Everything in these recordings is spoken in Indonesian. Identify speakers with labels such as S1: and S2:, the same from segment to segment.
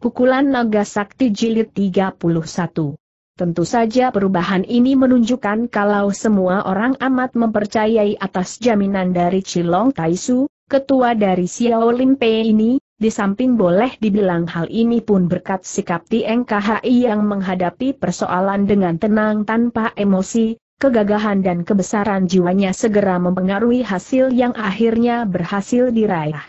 S1: Pukulan Naga Sakti Jilid 31. Tentu saja perubahan ini menunjukkan kalau semua orang amat mempercayai atas jaminan dari Cilong Taisu, ketua dari Xiao Limpe ini, di samping boleh dibilang hal ini pun berkat sikap TNKHI yang menghadapi persoalan dengan tenang tanpa emosi, kegagahan dan kebesaran jiwanya segera mempengaruhi hasil yang akhirnya berhasil diraih.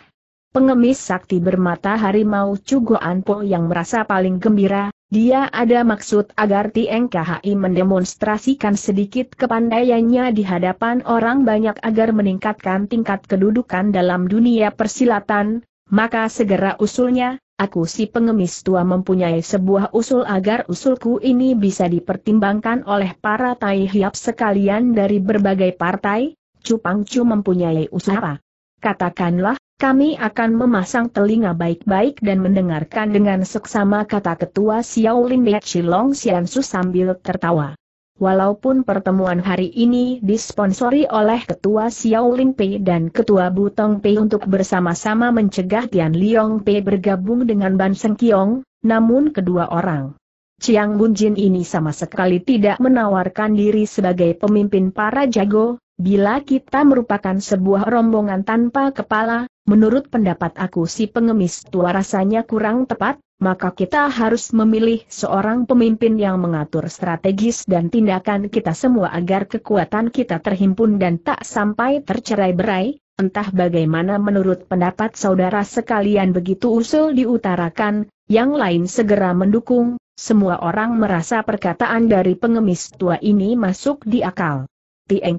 S1: Pengemis sakti bermata harimau Cugo Anpo yang merasa paling gembira, dia ada maksud agar TNKHI mendemonstrasikan sedikit kepandaiannya di hadapan orang banyak agar meningkatkan tingkat kedudukan dalam dunia persilatan, maka segera usulnya, aku si pengemis tua mempunyai sebuah usul agar usulku ini bisa dipertimbangkan oleh para tai hiap sekalian dari berbagai partai, Cupang cu mempunyai usul apa? Katakanlah, kami akan memasang telinga baik-baik dan mendengarkan dengan seksama kata ketua Xiao Xiaolin Liat Shilong Xiansu sambil tertawa. Walaupun pertemuan hari ini disponsori oleh Ketua Xiao Lin Pei dan Ketua Butong Pei untuk bersama-sama mencegah Tian Liong Pei bergabung dengan Ban Seng Kiong, namun kedua orang Chiang Bunjin ini sama sekali tidak menawarkan diri sebagai pemimpin para jago, bila kita merupakan sebuah rombongan tanpa kepala, Menurut pendapat aku si pengemis tua rasanya kurang tepat, maka kita harus memilih seorang pemimpin yang mengatur strategis dan tindakan kita semua agar kekuatan kita terhimpun dan tak sampai tercerai berai, entah bagaimana menurut pendapat saudara sekalian begitu usul diutarakan, yang lain segera mendukung, semua orang merasa perkataan dari pengemis tua ini masuk di akal. Tieng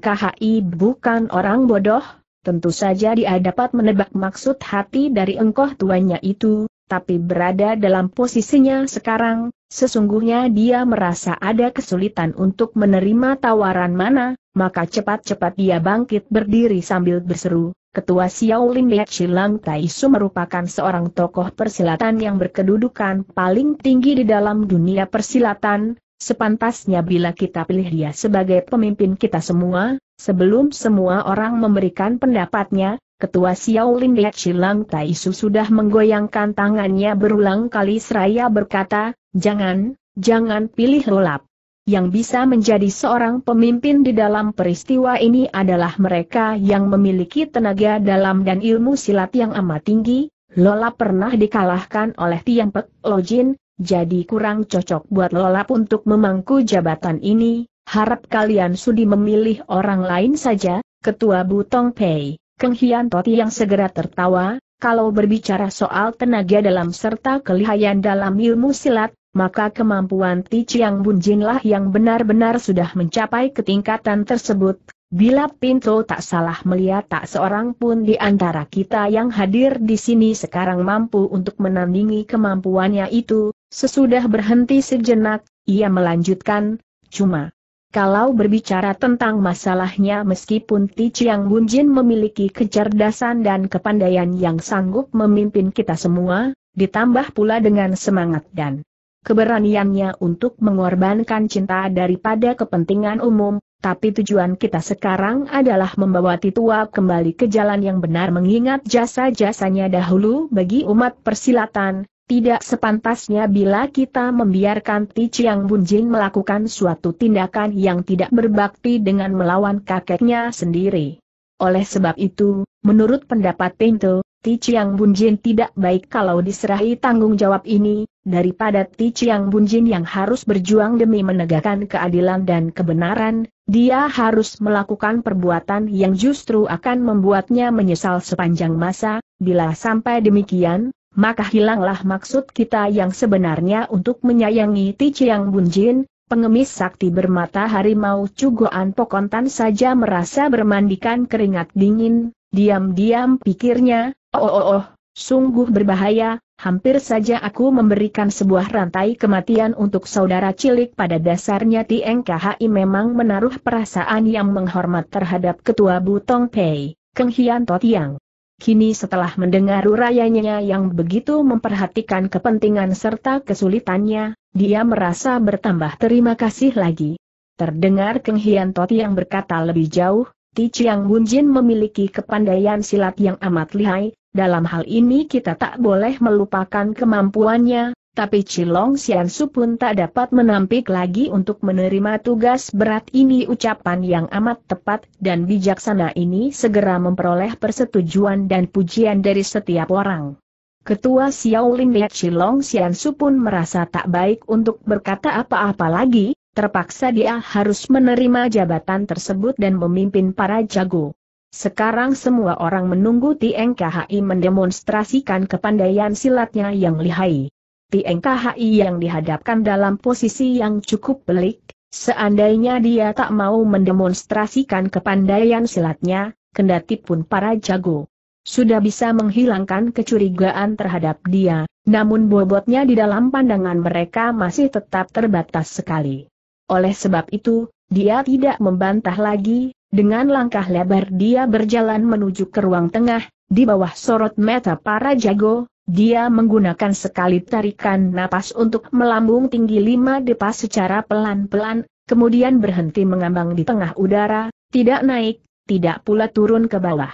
S1: bukan orang bodoh, tentu saja dia dapat menebak maksud hati dari engkau tuanya itu, tapi berada dalam posisinya sekarang, sesungguhnya dia merasa ada kesulitan untuk menerima tawaran mana, maka cepat-cepat dia bangkit berdiri sambil berseru, Ketua Xiao Xiaolin Liat Shilang Taisu merupakan seorang tokoh persilatan yang berkedudukan paling tinggi di dalam dunia persilatan, sepantasnya bila kita pilih dia sebagai pemimpin kita semua, Sebelum semua orang memberikan pendapatnya, Ketua Xiaolin Liat Shilang Taisu sudah menggoyangkan tangannya berulang kali seraya berkata, jangan, jangan pilih lolap. Yang bisa menjadi seorang pemimpin di dalam peristiwa ini adalah mereka yang memiliki tenaga dalam dan ilmu silat yang amat tinggi, Lola pernah dikalahkan oleh Tiang Pek Lojin, jadi kurang cocok buat Lola untuk memangku jabatan ini, Harap kalian sudi memilih orang lain saja, Ketua Butong Pei, Keng Hian Toti yang segera tertawa, kalau berbicara soal tenaga dalam serta kelihayan dalam ilmu silat, maka kemampuan Ti Chiang Bunjinlah yang benar-benar sudah mencapai ketingkatan tersebut. Bila Pinto tak salah melihat tak seorang pun di antara kita yang hadir di sini sekarang mampu untuk menandingi kemampuannya itu, sesudah berhenti sejenak, ia melanjutkan, cuma, kalau berbicara tentang masalahnya meskipun Ti Chiang Bunjin memiliki kecerdasan dan kepandaian yang sanggup memimpin kita semua, ditambah pula dengan semangat dan keberaniannya untuk mengorbankan cinta daripada kepentingan umum, tapi tujuan kita sekarang adalah membawa Titua kembali ke jalan yang benar mengingat jasa-jasanya dahulu bagi umat persilatan, tidak sepantasnya bila kita membiarkan Ti Chiang melakukan suatu tindakan yang tidak berbakti dengan melawan kakeknya sendiri. Oleh sebab itu, menurut pendapat Pinto, Ti Chiang Bunjin tidak baik kalau diserahi tanggung jawab ini, daripada Ti Chiang Bunjin yang harus berjuang demi menegakkan keadilan dan kebenaran, dia harus melakukan perbuatan yang justru akan membuatnya menyesal sepanjang masa, bila sampai demikian, maka hilanglah maksud kita yang sebenarnya untuk menyayangi Ti Chiang Bunjin, pengemis sakti bermata harimau Cugoan Pokontan saja merasa bermandikan keringat dingin, diam-diam pikirnya, oh oh oh, sungguh berbahaya, hampir saja aku memberikan sebuah rantai kematian untuk saudara cilik pada dasarnya Tieng memang menaruh perasaan yang menghormat terhadap ketua Butong Pei, Keng Hian Totiang. Kini setelah mendengar urayanya yang begitu memperhatikan kepentingan serta kesulitannya, dia merasa bertambah terima kasih lagi. Terdengar Keng Hian Toti yang berkata lebih jauh, Ti Chiang Bunjin memiliki kepandaian silat yang amat lihai, dalam hal ini kita tak boleh melupakan kemampuannya, tapi Cilong Sian Su pun tak dapat menampik lagi untuk menerima tugas berat ini ucapan yang amat tepat dan bijaksana ini segera memperoleh persetujuan dan pujian dari setiap orang. Ketua Xiao Xiaolin Liat Cilong Sian Su pun merasa tak baik untuk berkata apa-apa lagi, terpaksa dia harus menerima jabatan tersebut dan memimpin para jago. Sekarang semua orang menunggu Tieng Khai mendemonstrasikan kepandaian silatnya yang lihai. Tieng KHI yang dihadapkan dalam posisi yang cukup pelik, seandainya dia tak mau mendemonstrasikan kepandaian silatnya, kendati pun para jago sudah bisa menghilangkan kecurigaan terhadap dia, namun bobotnya di dalam pandangan mereka masih tetap terbatas sekali. Oleh sebab itu, dia tidak membantah lagi, dengan langkah lebar dia berjalan menuju ke ruang tengah, di bawah sorot mata para jago, dia menggunakan sekali tarikan napas untuk melambung tinggi lima depas secara pelan-pelan, kemudian berhenti mengambang di tengah udara, tidak naik, tidak pula turun ke bawah.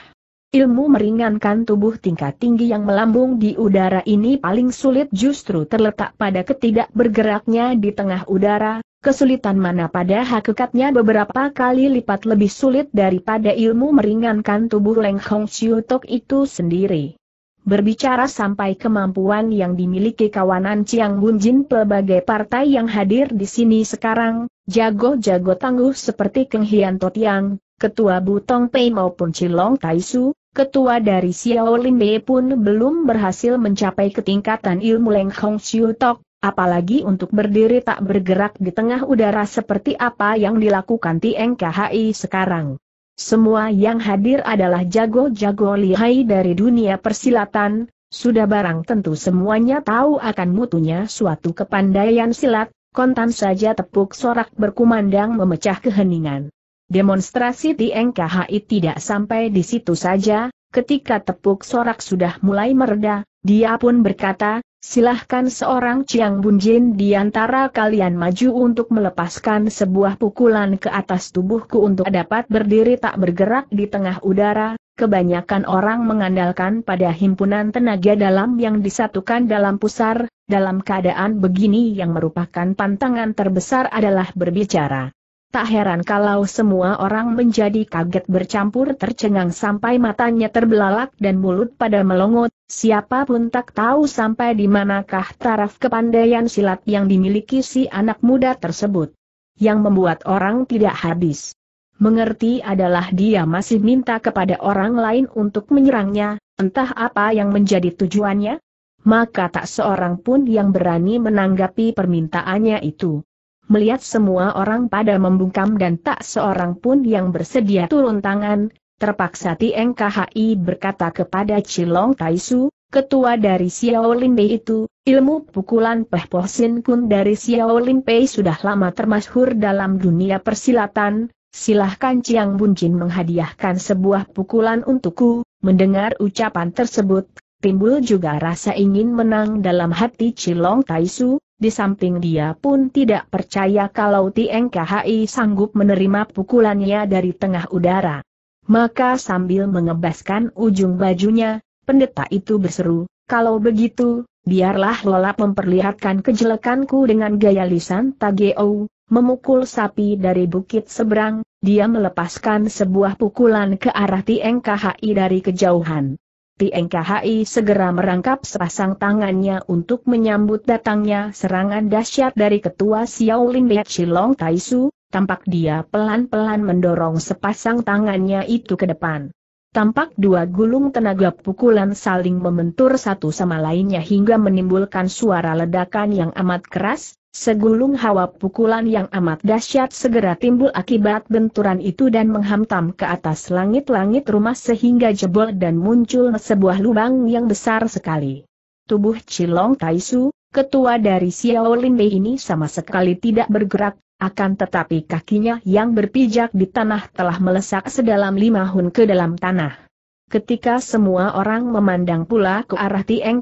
S1: Ilmu meringankan tubuh tingkat tinggi yang melambung di udara ini paling sulit justru terletak pada ketidakbergeraknya di tengah udara, kesulitan mana pada hakikatnya beberapa kali lipat lebih sulit daripada ilmu meringankan tubuh Leng Hong Siu Tok itu sendiri berbicara sampai kemampuan yang dimiliki kawanan Chiang Bun Jin pelbagai partai yang hadir di sini sekarang, jago-jago tangguh seperti Keng Hian Totiang, Ketua Butong Pei maupun Cilong Taisu, Ketua dari Xiao Bei pun belum berhasil mencapai ketingkatan ilmu Leng Hong Xiu Tok, apalagi untuk berdiri tak bergerak di tengah udara seperti apa yang dilakukan Tieng sekarang. Semua yang hadir adalah jago-jago lihai dari dunia persilatan, sudah barang tentu semuanya tahu akan mutunya suatu kepandaian silat, kontan saja tepuk sorak berkumandang memecah keheningan. Demonstrasi TNKHI tidak sampai di situ saja, ketika tepuk sorak sudah mulai mereda, dia pun berkata, Silahkan seorang Chiang Bunjin di antara kalian maju untuk melepaskan sebuah pukulan ke atas tubuhku untuk dapat berdiri tak bergerak di tengah udara, kebanyakan orang mengandalkan pada himpunan tenaga dalam yang disatukan dalam pusar, dalam keadaan begini yang merupakan pantangan terbesar adalah berbicara. Tak heran kalau semua orang menjadi kaget bercampur tercengang sampai matanya terbelalak dan mulut pada melongot, siapapun tak tahu sampai di manakah taraf kepandaian silat yang dimiliki si anak muda tersebut. Yang membuat orang tidak habis. Mengerti adalah dia masih minta kepada orang lain untuk menyerangnya, entah apa yang menjadi tujuannya. Maka tak seorang pun yang berani menanggapi permintaannya itu melihat semua orang pada membungkam dan tak seorang pun yang bersedia turun tangan, terpaksa Tieng KHI berkata kepada Cilong Taisu, ketua dari Xiaolinpei itu, ilmu pukulan Peh Poh Sin Kun dari Xiaolinpei sudah lama termasyhur dalam dunia persilatan, silahkan Chiang Bunjin menghadiahkan sebuah pukulan untukku, mendengar ucapan tersebut, timbul juga rasa ingin menang dalam hati Cilong Taisu, di samping dia pun tidak percaya kalau Tieng sanggup menerima pukulannya dari tengah udara. Maka sambil mengebaskan ujung bajunya, pendeta itu berseru, kalau begitu, biarlah lola memperlihatkan kejelekanku dengan gaya lisan Tageo, memukul sapi dari bukit seberang, dia melepaskan sebuah pukulan ke arah Tieng dari kejauhan. TNKHI segera merangkap sepasang tangannya untuk menyambut datangnya serangan dahsyat dari ketua Xiaolin Liat Shilong Taisu, tampak dia pelan-pelan mendorong sepasang tangannya itu ke depan. Tampak dua gulung tenaga pukulan saling membentur satu sama lainnya hingga menimbulkan suara ledakan yang amat keras, Segulung hawa pukulan yang amat dahsyat segera timbul akibat benturan itu dan menghantam ke atas langit-langit rumah sehingga jebol dan muncul sebuah lubang yang besar sekali. Tubuh Cilong Taisu, ketua dari Xiao Linbei ini sama sekali tidak bergerak, akan tetapi kakinya yang berpijak di tanah telah melesak sedalam lima hun ke dalam tanah. Ketika semua orang memandang pula ke arah Tieng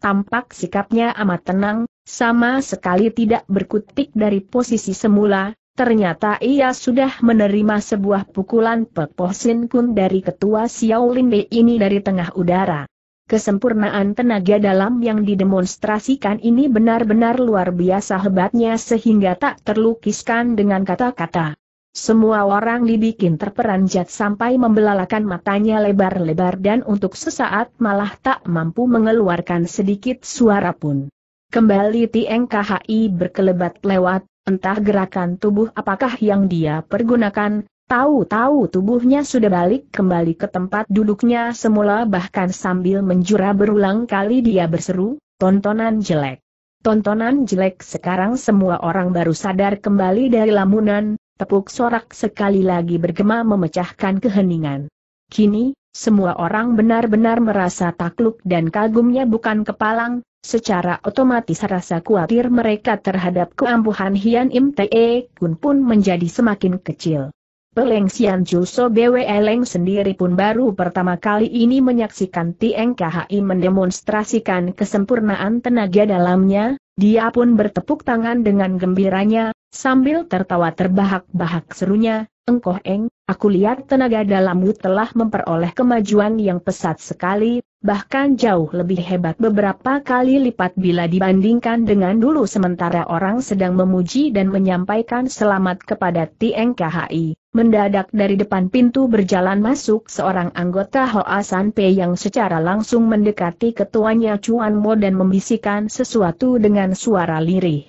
S1: tampak sikapnya amat tenang, sama sekali tidak berkutik dari posisi semula, ternyata ia sudah menerima sebuah pukulan Pepoh Sin Kun dari ketua Xiao Lin Bei ini dari tengah udara. Kesempurnaan tenaga dalam yang didemonstrasikan ini benar-benar luar biasa hebatnya sehingga tak terlukiskan dengan kata-kata. Semua orang dibikin terperanjat sampai membelalakan matanya lebar-lebar dan untuk sesaat malah tak mampu mengeluarkan sedikit suara pun. Kembali Tieng KHI berkelebat lewat, entah gerakan tubuh apakah yang dia pergunakan, tahu-tahu tubuhnya sudah balik kembali ke tempat duduknya semula bahkan sambil menjura berulang kali dia berseru, tontonan jelek. Tontonan jelek sekarang semua orang baru sadar kembali dari lamunan, tepuk sorak sekali lagi bergema memecahkan keheningan. Kini, semua orang benar-benar merasa takluk dan kagumnya bukan kepalang, Secara otomatis rasa khawatir mereka terhadap keampuhan Hian Im Te Kun pun menjadi semakin kecil. Peleng Sian Juso Bwe Leng sendiri pun baru pertama kali ini menyaksikan Tieng mendemonstrasikan kesempurnaan tenaga dalamnya, dia pun bertepuk tangan dengan gembiranya, sambil tertawa terbahak-bahak serunya, Engkoh Eng, aku lihat tenaga dalammu telah memperoleh kemajuan yang pesat sekali, bahkan jauh lebih hebat beberapa kali lipat bila dibandingkan dengan dulu sementara orang sedang memuji dan menyampaikan selamat kepada TNKHI. Mendadak dari depan pintu berjalan masuk seorang anggota Hoa San Pei yang secara langsung mendekati ketuanya Chuan Mo dan membisikkan sesuatu dengan suara lirih.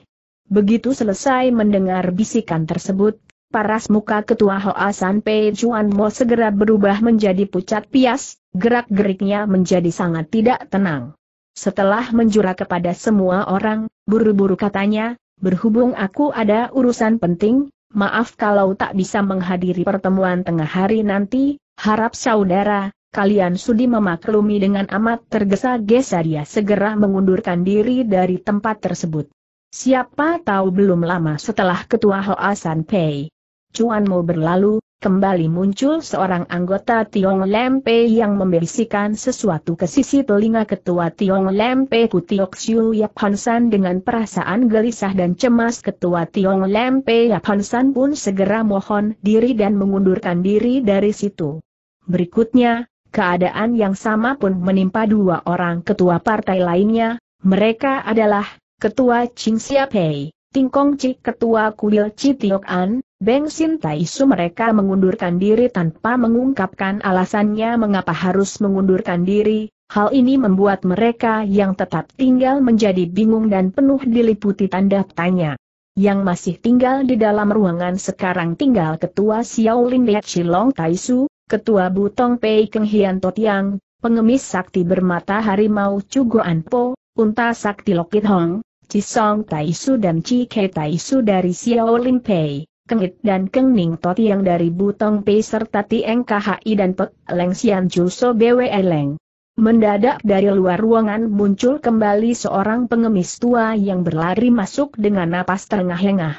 S1: Begitu selesai mendengar bisikan tersebut, Paras muka ketua Hoa San Pei Chuan Mo segera berubah menjadi pucat pias, gerak-geriknya menjadi sangat tidak tenang. Setelah menjura kepada semua orang, buru-buru katanya, berhubung aku ada urusan penting, maaf kalau tak bisa menghadiri pertemuan tengah hari nanti, harap saudara, kalian sudi memaklumi dengan amat tergesa-gesa dia segera mengundurkan diri dari tempat tersebut. Siapa tahu belum lama setelah ketua Hoa San Pei Cuan cuanmu berlalu, kembali muncul seorang anggota Tiong Lempe yang membisikkan sesuatu ke sisi telinga ketua Tiong Lempe Kutiok Siu Yap Hansan dengan perasaan gelisah dan cemas ketua Tiong Lempe Yap Hansan pun segera mohon diri dan mengundurkan diri dari situ. Berikutnya, keadaan yang sama pun menimpa dua orang ketua partai lainnya, mereka adalah Ketua Ching Siap Hei, Tingkong Cik Ketua Kuil Citiok An, Beng Sin Taisu mereka mengundurkan diri tanpa mengungkapkan alasannya mengapa harus mengundurkan diri, hal ini membuat mereka yang tetap tinggal menjadi bingung dan penuh diliputi tanda tanya. Yang masih tinggal di dalam ruangan sekarang tinggal Ketua Xiaolin Liat Shilong Taisu, Ketua Butong Pei Keng Hian Totiang, Pengemis Sakti Bermata Harimau Guan Po, Unta Sakti Lokit Hong, Chi Cisong Taisu dan Chi Tai Taisu dari Xiaolin Pei. Kengit dan Kengning Toti yang dari Butong Pei serta Tieng KHI dan Pek Leng Sian Juso BW Leng. Mendadak dari luar ruangan muncul kembali seorang pengemis tua yang berlari masuk dengan napas terengah-engah.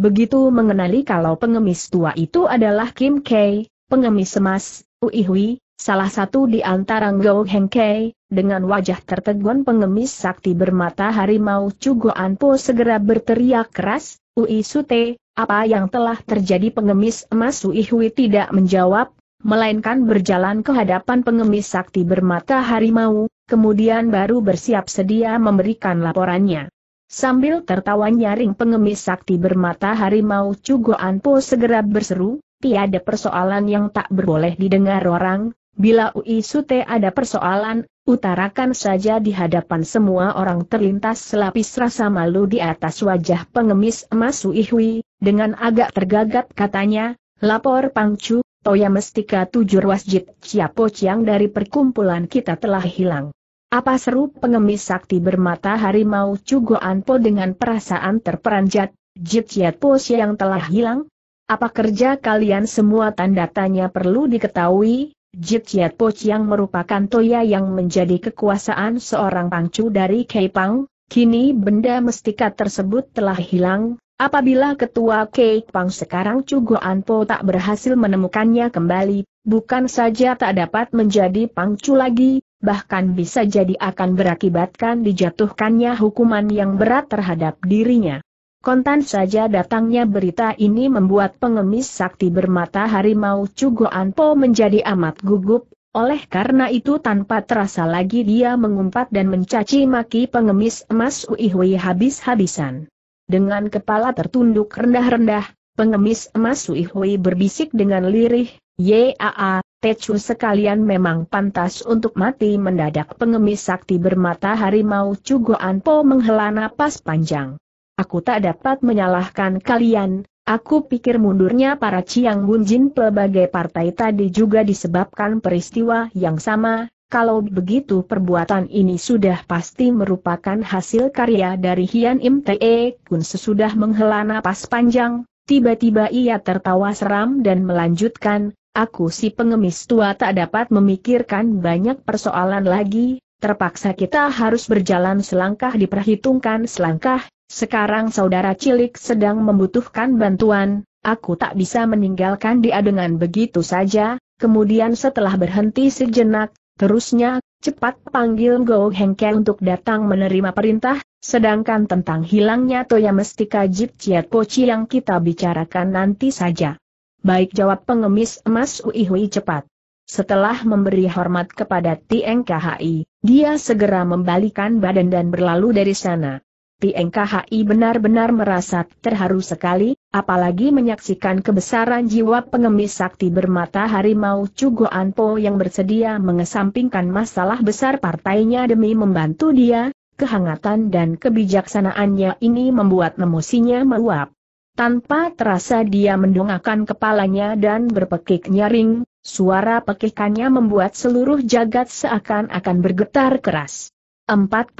S1: Begitu mengenali kalau pengemis tua itu adalah Kim Kei, pengemis emas, Uihui, salah satu di antara Ngo Heng Kei, dengan wajah tertegun pengemis sakti bermata harimau Cugo Anpo segera berteriak keras, Ui Sute, apa yang telah terjadi pengemis emas Ui Hui tidak menjawab, melainkan berjalan ke hadapan pengemis sakti bermata harimau, kemudian baru bersiap sedia memberikan laporannya. Sambil tertawa nyaring pengemis sakti bermata harimau Cugo Anpo segera berseru, tiada persoalan yang tak berboleh didengar orang, bila Ui Sute ada persoalan, Utarakan saja di hadapan semua orang terlintas selapis rasa malu di atas wajah pengemis emas Suihui, dengan agak tergagap katanya, lapor Pangcu, Toya Mestika Tujur Wasjid Ciapo Ciang dari perkumpulan kita telah hilang. Apa seru pengemis sakti bermata harimau Cugo Anpo dengan perasaan terperanjat, Jit Ciapo Siang telah hilang? Apa kerja kalian semua tanda tanya perlu diketahui, Jitsyat po yang merupakan Toya yang menjadi kekuasaan seorang pangcu dari Pang, kini benda mestika tersebut telah hilang, apabila ketua Pang sekarang Cugoan Po tak berhasil menemukannya kembali, bukan saja tak dapat menjadi pangcu lagi, bahkan bisa jadi akan berakibatkan dijatuhkannya hukuman yang berat terhadap dirinya. Kontan saja datangnya berita ini membuat pengemis sakti bermata harimau Cugo Anpo menjadi amat gugup, oleh karena itu tanpa terasa lagi dia mengumpat dan mencaci maki pengemis emas Uihui habis-habisan. Dengan kepala tertunduk rendah-rendah, pengemis emas Uihui berbisik dengan lirih, Yaa, techu sekalian memang pantas untuk mati mendadak pengemis sakti bermata harimau Cugo Anpo menghela napas panjang. Aku tak dapat menyalahkan kalian, Aku pikir mundurnya para Ciang Bunjin pelbagai partai tadi juga disebabkan peristiwa yang sama, kalau begitu perbuatan ini sudah pasti merupakan hasil karya dari Hian Im Te e. Kun sesudah menghela nafas panjang, tiba-tiba ia tertawa seram dan melanjutkan, aku si pengemis tua tak dapat memikirkan banyak persoalan lagi, terpaksa kita harus berjalan selangkah diperhitungkan selangkah, sekarang saudara cilik sedang membutuhkan bantuan, aku tak bisa meninggalkan dia dengan begitu saja, kemudian setelah berhenti sejenak, terusnya, cepat panggil Go Hengke untuk datang menerima perintah, sedangkan tentang hilangnya Toya Mestika Jip Chiat Poci yang kita bicarakan nanti saja. Baik jawab pengemis emas Uihui cepat. Setelah memberi hormat kepada TNKHI, dia segera membalikan badan dan berlalu dari sana. PNKHI benar-benar merasa terharu sekali, apalagi menyaksikan kebesaran jiwa pengemis sakti bermata harimau Cugo Anpo yang bersedia mengesampingkan masalah besar partainya demi membantu dia, kehangatan dan kebijaksanaannya ini membuat emosinya meluap. Tanpa terasa dia mendongakkan kepalanya dan berpekik nyaring, Suara pekikannya membuat seluruh jagat seakan-akan bergetar keras. 48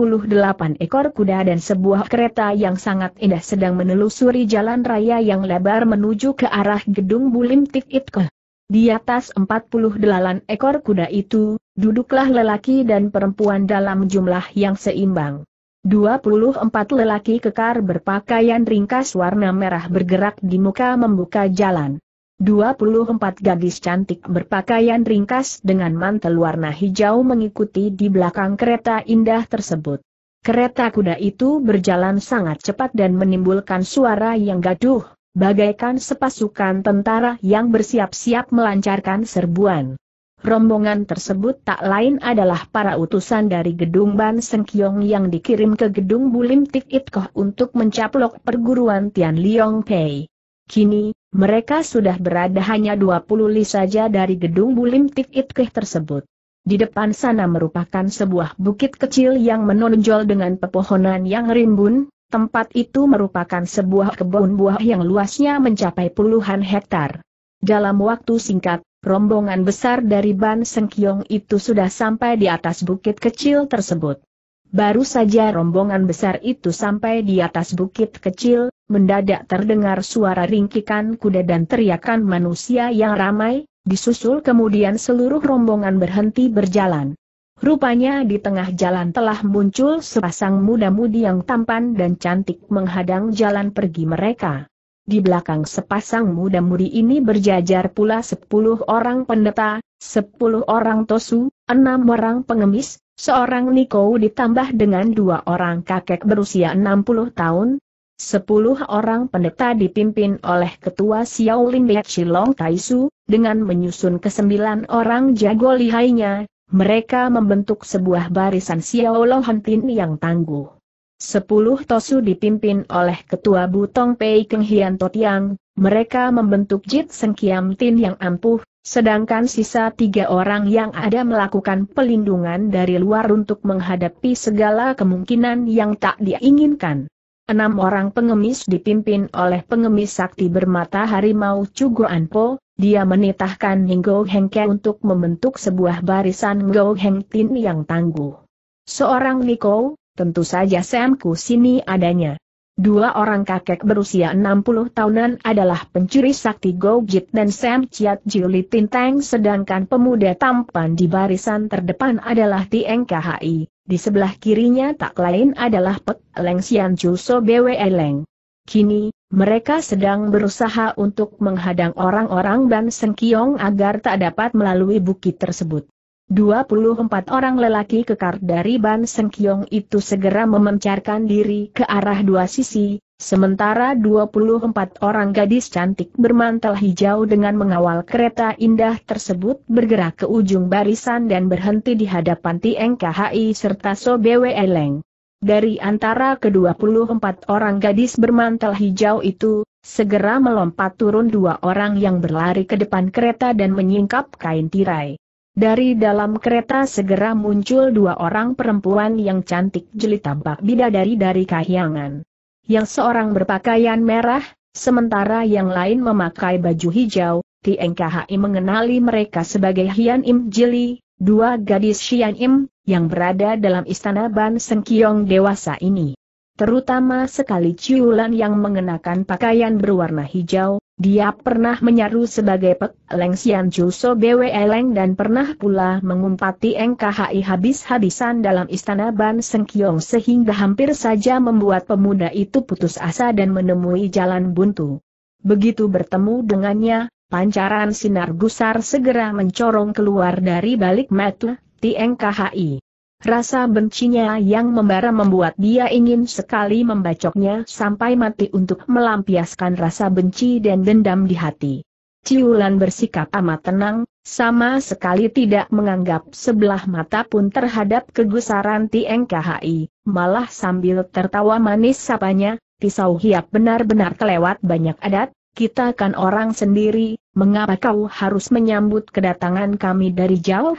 S1: ekor kuda dan sebuah kereta yang sangat indah sedang menelusuri jalan raya yang lebar menuju ke arah gedung Bulim Tik Itke. Di atas 40 delalan ekor kuda itu, duduklah lelaki dan perempuan dalam jumlah yang seimbang. 24 lelaki kekar berpakaian ringkas warna merah bergerak di muka membuka jalan. 24 gadis cantik berpakaian ringkas dengan mantel warna hijau mengikuti di belakang kereta indah tersebut. Kereta kuda itu berjalan sangat cepat dan menimbulkan suara yang gaduh, bagaikan sepasukan tentara yang bersiap-siap melancarkan serbuan. Rombongan tersebut tak lain adalah para utusan dari gedung Ban Sengkiong yang dikirim ke gedung Bulim Tik It untuk mencaplok perguruan Tian Liong Pei. Kini, mereka sudah berada hanya 20 li saja dari gedung Bulim Tik tersebut. Di depan sana merupakan sebuah bukit kecil yang menonjol dengan pepohonan yang rimbun, tempat itu merupakan sebuah kebun buah yang luasnya mencapai puluhan hektar. Dalam waktu singkat, rombongan besar dari Ban Sengkiong itu sudah sampai di atas bukit kecil tersebut. Baru saja rombongan besar itu sampai di atas bukit kecil, mendadak terdengar suara ringkikan kuda dan teriakan manusia yang ramai, disusul kemudian seluruh rombongan berhenti berjalan. Rupanya di tengah jalan telah muncul sepasang muda-mudi yang tampan dan cantik menghadang jalan pergi mereka. Di belakang sepasang muda-mudi ini berjajar pula sepuluh orang pendeta, sepuluh orang tosu, enam orang pengemis, seorang Niko ditambah dengan dua orang kakek berusia 60 tahun, Sepuluh orang pendeta dipimpin oleh ketua Xiao Xiaolin Chilong Kaisu, dengan menyusun kesembilan orang jago lihainya, mereka membentuk sebuah barisan Xiao Han Hantin yang tangguh. Sepuluh Tosu dipimpin oleh ketua Butong Pei Keng Hian Totiang, mereka membentuk Jit Seng Kiam Tin yang ampuh, Sedangkan sisa tiga orang yang ada melakukan pelindungan dari luar untuk menghadapi segala kemungkinan yang tak diinginkan. Enam orang pengemis dipimpin oleh pengemis sakti bermata harimau Chugo Anpo, dia menitahkan Ngo Hengke untuk membentuk sebuah barisan Ngo Heng Tin yang tangguh. Seorang Niko, tentu saja Sam Ku sini adanya. Dua orang kakek berusia 60 tahunan adalah pencuri sakti Gojit dan Sam Chiat Juli Tinteng sedangkan pemuda tampan di barisan terdepan adalah Tieng KHI. Di sebelah kirinya tak lain adalah Pek Leng Sian Juso Bwe Leng. Kini, mereka sedang berusaha untuk menghadang orang-orang Ban Sengkiong agar tak dapat melalui bukit tersebut. 24 orang lelaki kekar dari Ban Sengkiong itu segera memencarkan diri ke arah dua sisi, sementara 24 orang gadis cantik bermantel hijau dengan mengawal kereta indah tersebut bergerak ke ujung barisan dan berhenti di hadapan Tieng serta So Eleng. Dari antara ke-24 orang gadis bermantel hijau itu, segera melompat turun dua orang yang berlari ke depan kereta dan menyingkap kain tirai. Dari dalam kereta segera muncul dua orang perempuan yang cantik jeli tampak bidadari dari kahyangan. Yang seorang berpakaian merah, sementara yang lain memakai baju hijau, TNKHI mengenali mereka sebagai Hian Im Jili, dua gadis Hian Im, yang berada dalam istana Ban Sengkiong dewasa ini. Terutama sekali Ciulan yang mengenakan pakaian berwarna hijau, dia pernah menyaru sebagai Pek Leng Sian Juso Bwe Leng dan pernah pula mengumpati NKHI habis-habisan dalam istana Ban Sengkiong sehingga hampir saja membuat pemuda itu putus asa dan menemui jalan buntu. Begitu bertemu dengannya, pancaran sinar gusar segera mencorong keluar dari balik mata TNKHI. Rasa bencinya yang membara membuat dia ingin sekali membacoknya sampai mati untuk melampiaskan rasa benci dan dendam di hati. Ciulan bersikap amat tenang, sama sekali tidak menganggap sebelah mata pun terhadap kegusaran TNKHI, malah sambil tertawa manis sapanya, pisau hiap benar-benar kelewat banyak adat, kita kan orang sendiri, mengapa kau harus menyambut kedatangan kami dari jauh?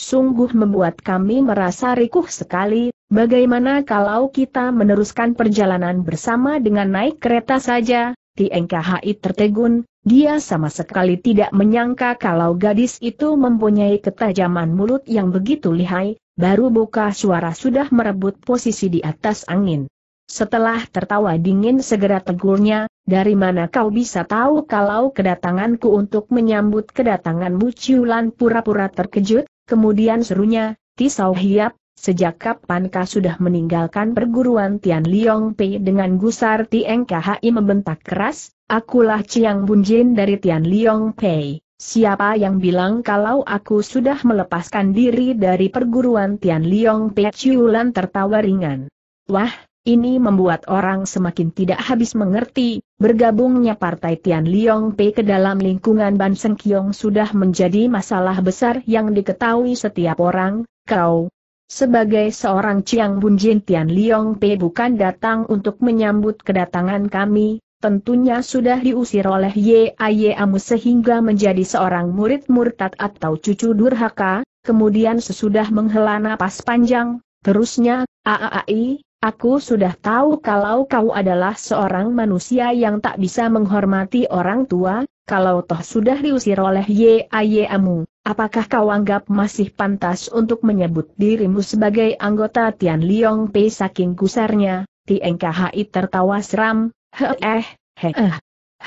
S1: sungguh membuat kami merasa rikuh sekali, bagaimana kalau kita meneruskan perjalanan bersama dengan naik kereta saja, TNKHI tertegun, dia sama sekali tidak menyangka kalau gadis itu mempunyai ketajaman mulut yang begitu lihai, baru buka suara sudah merebut posisi di atas angin. Setelah tertawa dingin segera tegurnya, dari mana kau bisa tahu kalau kedatanganku untuk menyambut kedatanganmu Ciulan pura-pura terkejut, kemudian serunya, Tisau Hiap, sejak kapan kau sudah meninggalkan perguruan Tian Liong Pei dengan gusar Tieng KHI membentak keras, akulah Ciang Bunjin dari Tian Liong Pei. Siapa yang bilang kalau aku sudah melepaskan diri dari perguruan Tian Liong Pei Ciulan tertawa ringan. Wah, ini membuat orang semakin tidak habis mengerti, bergabungnya Partai Tian Liong P ke dalam lingkungan Ban Seng Kiong sudah menjadi masalah besar yang diketahui setiap orang, kau. Sebagai seorang Chiang Jin Tian Liong P bukan datang untuk menyambut kedatangan kami, tentunya sudah diusir oleh Ye Aye Amu sehingga menjadi seorang murid murtad atau cucu durhaka, kemudian sesudah menghela napas panjang, terusnya, AAI, Aku sudah tahu kalau kau adalah seorang manusia yang tak bisa menghormati orang tua, kalau toh sudah diusir oleh YAYAmu, apakah kau anggap masih pantas untuk menyebut dirimu sebagai anggota Tian Liong Pei saking gusarnya, TNKHI tertawa seram, eh, eh,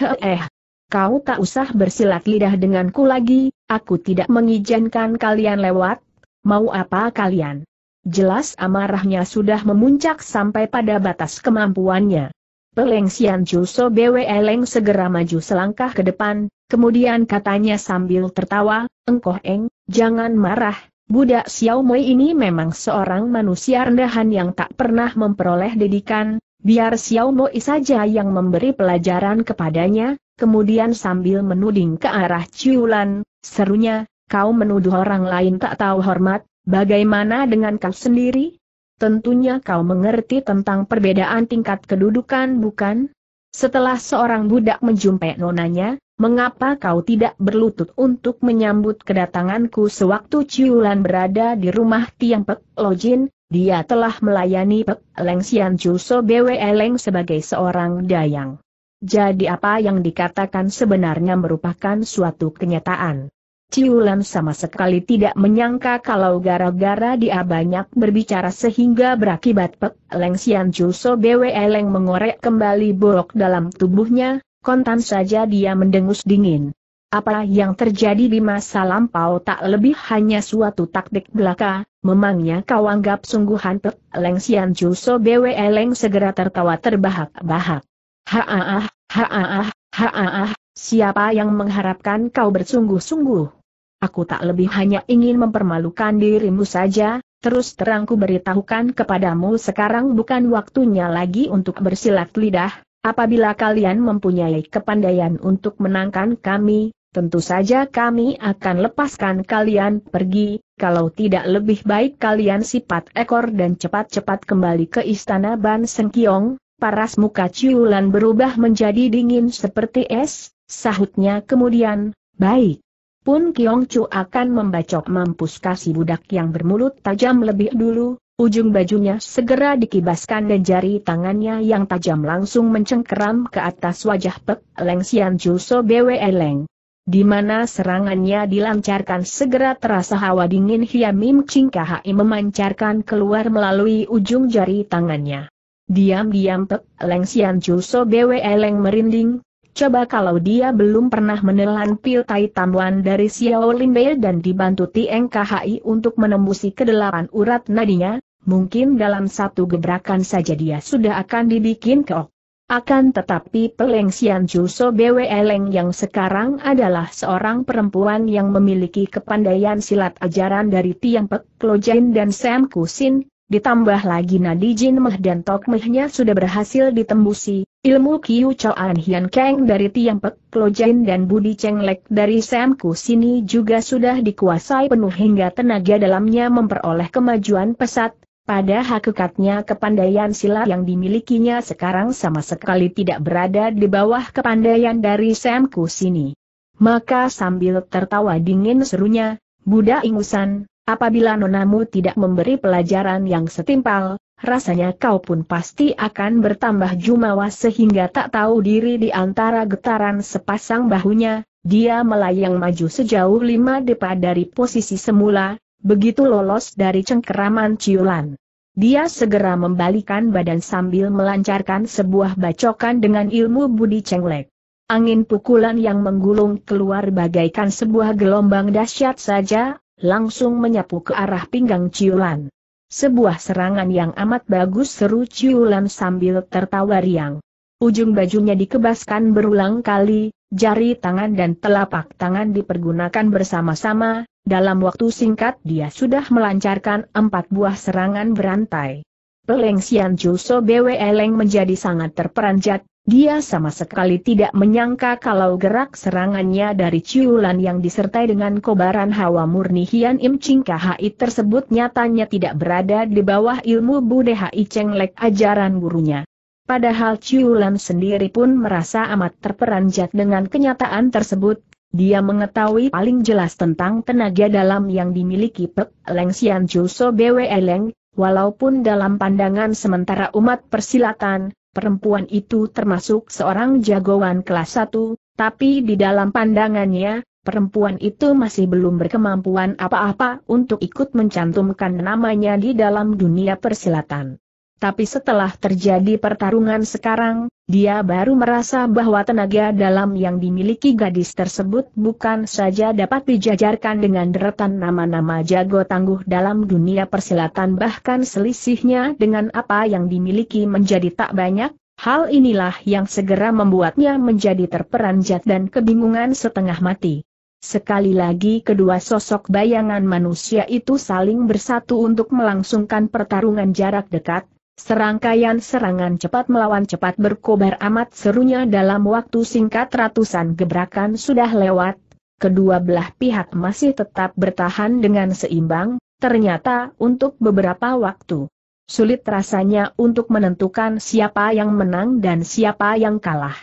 S1: he eh. Kau tak usah bersilat lidah denganku lagi, aku tidak mengizinkan kalian lewat, mau apa kalian? Jelas amarahnya sudah memuncak sampai pada batas kemampuannya. Peleng Sian Juso Bwe Leng segera maju selangkah ke depan, kemudian katanya sambil tertawa, Engkoh Eng, jangan marah, budak Xiao Moi ini memang seorang manusia rendahan yang tak pernah memperoleh didikan, biar Xiao Moi saja yang memberi pelajaran kepadanya, kemudian sambil menuding ke arah Ciulan, serunya, kau menuduh orang lain tak tahu hormat, Bagaimana dengan kau sendiri? Tentunya kau mengerti tentang perbedaan tingkat kedudukan bukan? Setelah seorang budak menjumpai nonanya, mengapa kau tidak berlutut untuk menyambut kedatanganku sewaktu Ciulan berada di rumah Tiang Pek Lojin, dia telah melayani Pek Leng Sian Chu So Bwe Leng sebagai seorang dayang. Jadi apa yang dikatakan sebenarnya merupakan suatu kenyataan. Ciulan sama sekali tidak menyangka kalau gara-gara dia banyak berbicara sehingga berakibat Pek Leng Sian Chuso Bwe Leng mengorek kembali borok dalam tubuhnya, kontan saja dia mendengus dingin. Apa yang terjadi di masa lampau tak lebih hanya suatu taktik belaka, memangnya kau anggap sungguhan Pek Leng Sian Chuso Bwe Leng segera tertawa terbahak-bahak. Haaah, ha haaah, siapa yang mengharapkan kau bersungguh-sungguh? Aku tak lebih hanya ingin mempermalukan dirimu saja, terus terangku beritahukan kepadamu sekarang bukan waktunya lagi untuk bersilat lidah, apabila kalian mempunyai kepandaian untuk menangkan kami, tentu saja kami akan lepaskan kalian pergi, kalau tidak lebih baik kalian sifat ekor dan cepat-cepat kembali ke istana Ban Sengkiong, paras muka Ciulan berubah menjadi dingin seperti es, sahutnya kemudian, baik. Pun Kiong Chu akan membacok mampus kasih budak yang bermulut tajam lebih dulu, ujung bajunya segera dikibaskan dan jari tangannya yang tajam langsung mencengkeram ke atas wajah Pek Leng Sian Ju So Bwe Leng. Di mana serangannya dilancarkan segera terasa hawa dingin Hiamim Ching KHI memancarkan keluar melalui ujung jari tangannya. Diam-diam Pek Leng Sian Ju So Bwe Leng merinding, Coba kalau dia belum pernah menelan pil tai tamuan dari Xiao Linbei dan dibantu Tieng KHI untuk menembusi kedelapan urat nadinya, mungkin dalam satu gebrakan saja dia sudah akan dibikin keok. Akan tetapi Peleng Xian Juso Bwe Leng yang sekarang adalah seorang perempuan yang memiliki kepandaian silat ajaran dari Tiang Pek Klojen dan Sam Kusin, Ditambah lagi nadi Jin Meh dan Tok Mehnya sudah berhasil ditembusi, ilmu Kiu Choan Hian Kang dari Tiang Pek Jain dan Budi Chenglek dari Sam Sini juga sudah dikuasai penuh hingga tenaga dalamnya memperoleh kemajuan pesat, pada hakikatnya kepandaian silat yang dimilikinya sekarang sama sekali tidak berada di bawah kepandaian dari Sam Sini. Maka sambil tertawa dingin serunya, Buddha Ingusan, Apabila nonamu tidak memberi pelajaran yang setimpal, rasanya kau pun pasti akan bertambah jumawa sehingga tak tahu diri di antara getaran sepasang bahunya, dia melayang maju sejauh lima depa dari posisi semula, begitu lolos dari cengkeraman ciulan. Dia segera membalikan badan sambil melancarkan sebuah bacokan dengan ilmu budi cenglek. Angin pukulan yang menggulung keluar bagaikan sebuah gelombang dahsyat saja, langsung menyapu ke arah pinggang Ciulan. Sebuah serangan yang amat bagus seru Ciulan sambil tertawa riang. Ujung bajunya dikebaskan berulang kali, jari tangan dan telapak tangan dipergunakan bersama-sama, dalam waktu singkat dia sudah melancarkan empat buah serangan berantai. Peleng Sian Juso Bwe Eleng menjadi sangat terperanjat, dia sama sekali tidak menyangka kalau gerak serangannya dari ciulan yang disertai dengan kobaran hawa murni Hian Im Ching KHI tersebut nyatanya tidak berada di bawah ilmu Bude Hai Cheng Lek ajaran gurunya. Padahal ciulan sendiri pun merasa amat terperanjat dengan kenyataan tersebut, dia mengetahui paling jelas tentang tenaga dalam yang dimiliki Pek Leng sian Juso Bwe Leng, walaupun dalam pandangan sementara umat persilatan, perempuan itu termasuk seorang jagoan kelas 1, tapi di dalam pandangannya, perempuan itu masih belum berkemampuan apa-apa untuk ikut mencantumkan namanya di dalam dunia persilatan. Tapi setelah terjadi pertarungan sekarang, dia baru merasa bahwa tenaga dalam yang dimiliki gadis tersebut bukan saja dapat dijajarkan dengan deretan nama-nama jago tangguh dalam dunia persilatan bahkan selisihnya dengan apa yang dimiliki menjadi tak banyak, hal inilah yang segera membuatnya menjadi terperanjat dan kebingungan setengah mati. Sekali lagi kedua sosok bayangan manusia itu saling bersatu untuk melangsungkan pertarungan jarak dekat, Serangkaian serangan cepat melawan cepat berkobar amat serunya dalam waktu singkat ratusan gebrakan sudah lewat, kedua belah pihak masih tetap bertahan dengan seimbang, ternyata untuk beberapa waktu. Sulit rasanya untuk menentukan siapa yang menang dan siapa yang kalah.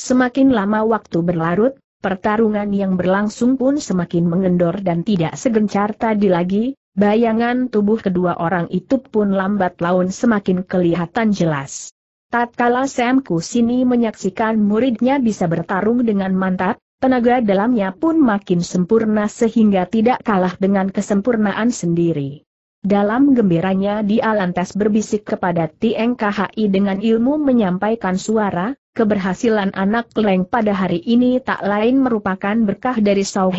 S1: Semakin lama waktu berlarut, pertarungan yang berlangsung pun semakin mengendor dan tidak segencar tadi lagi, Bayangan tubuh kedua orang itu pun lambat laun semakin kelihatan jelas. Tatkala Sam Kusini menyaksikan muridnya bisa bertarung dengan mantap, tenaga dalamnya pun makin sempurna sehingga tidak kalah dengan kesempurnaan sendiri. Dalam gembiranya dia lantas berbisik kepada TNKHI dengan ilmu menyampaikan suara, keberhasilan anak Leng pada hari ini tak lain merupakan berkah dari Sau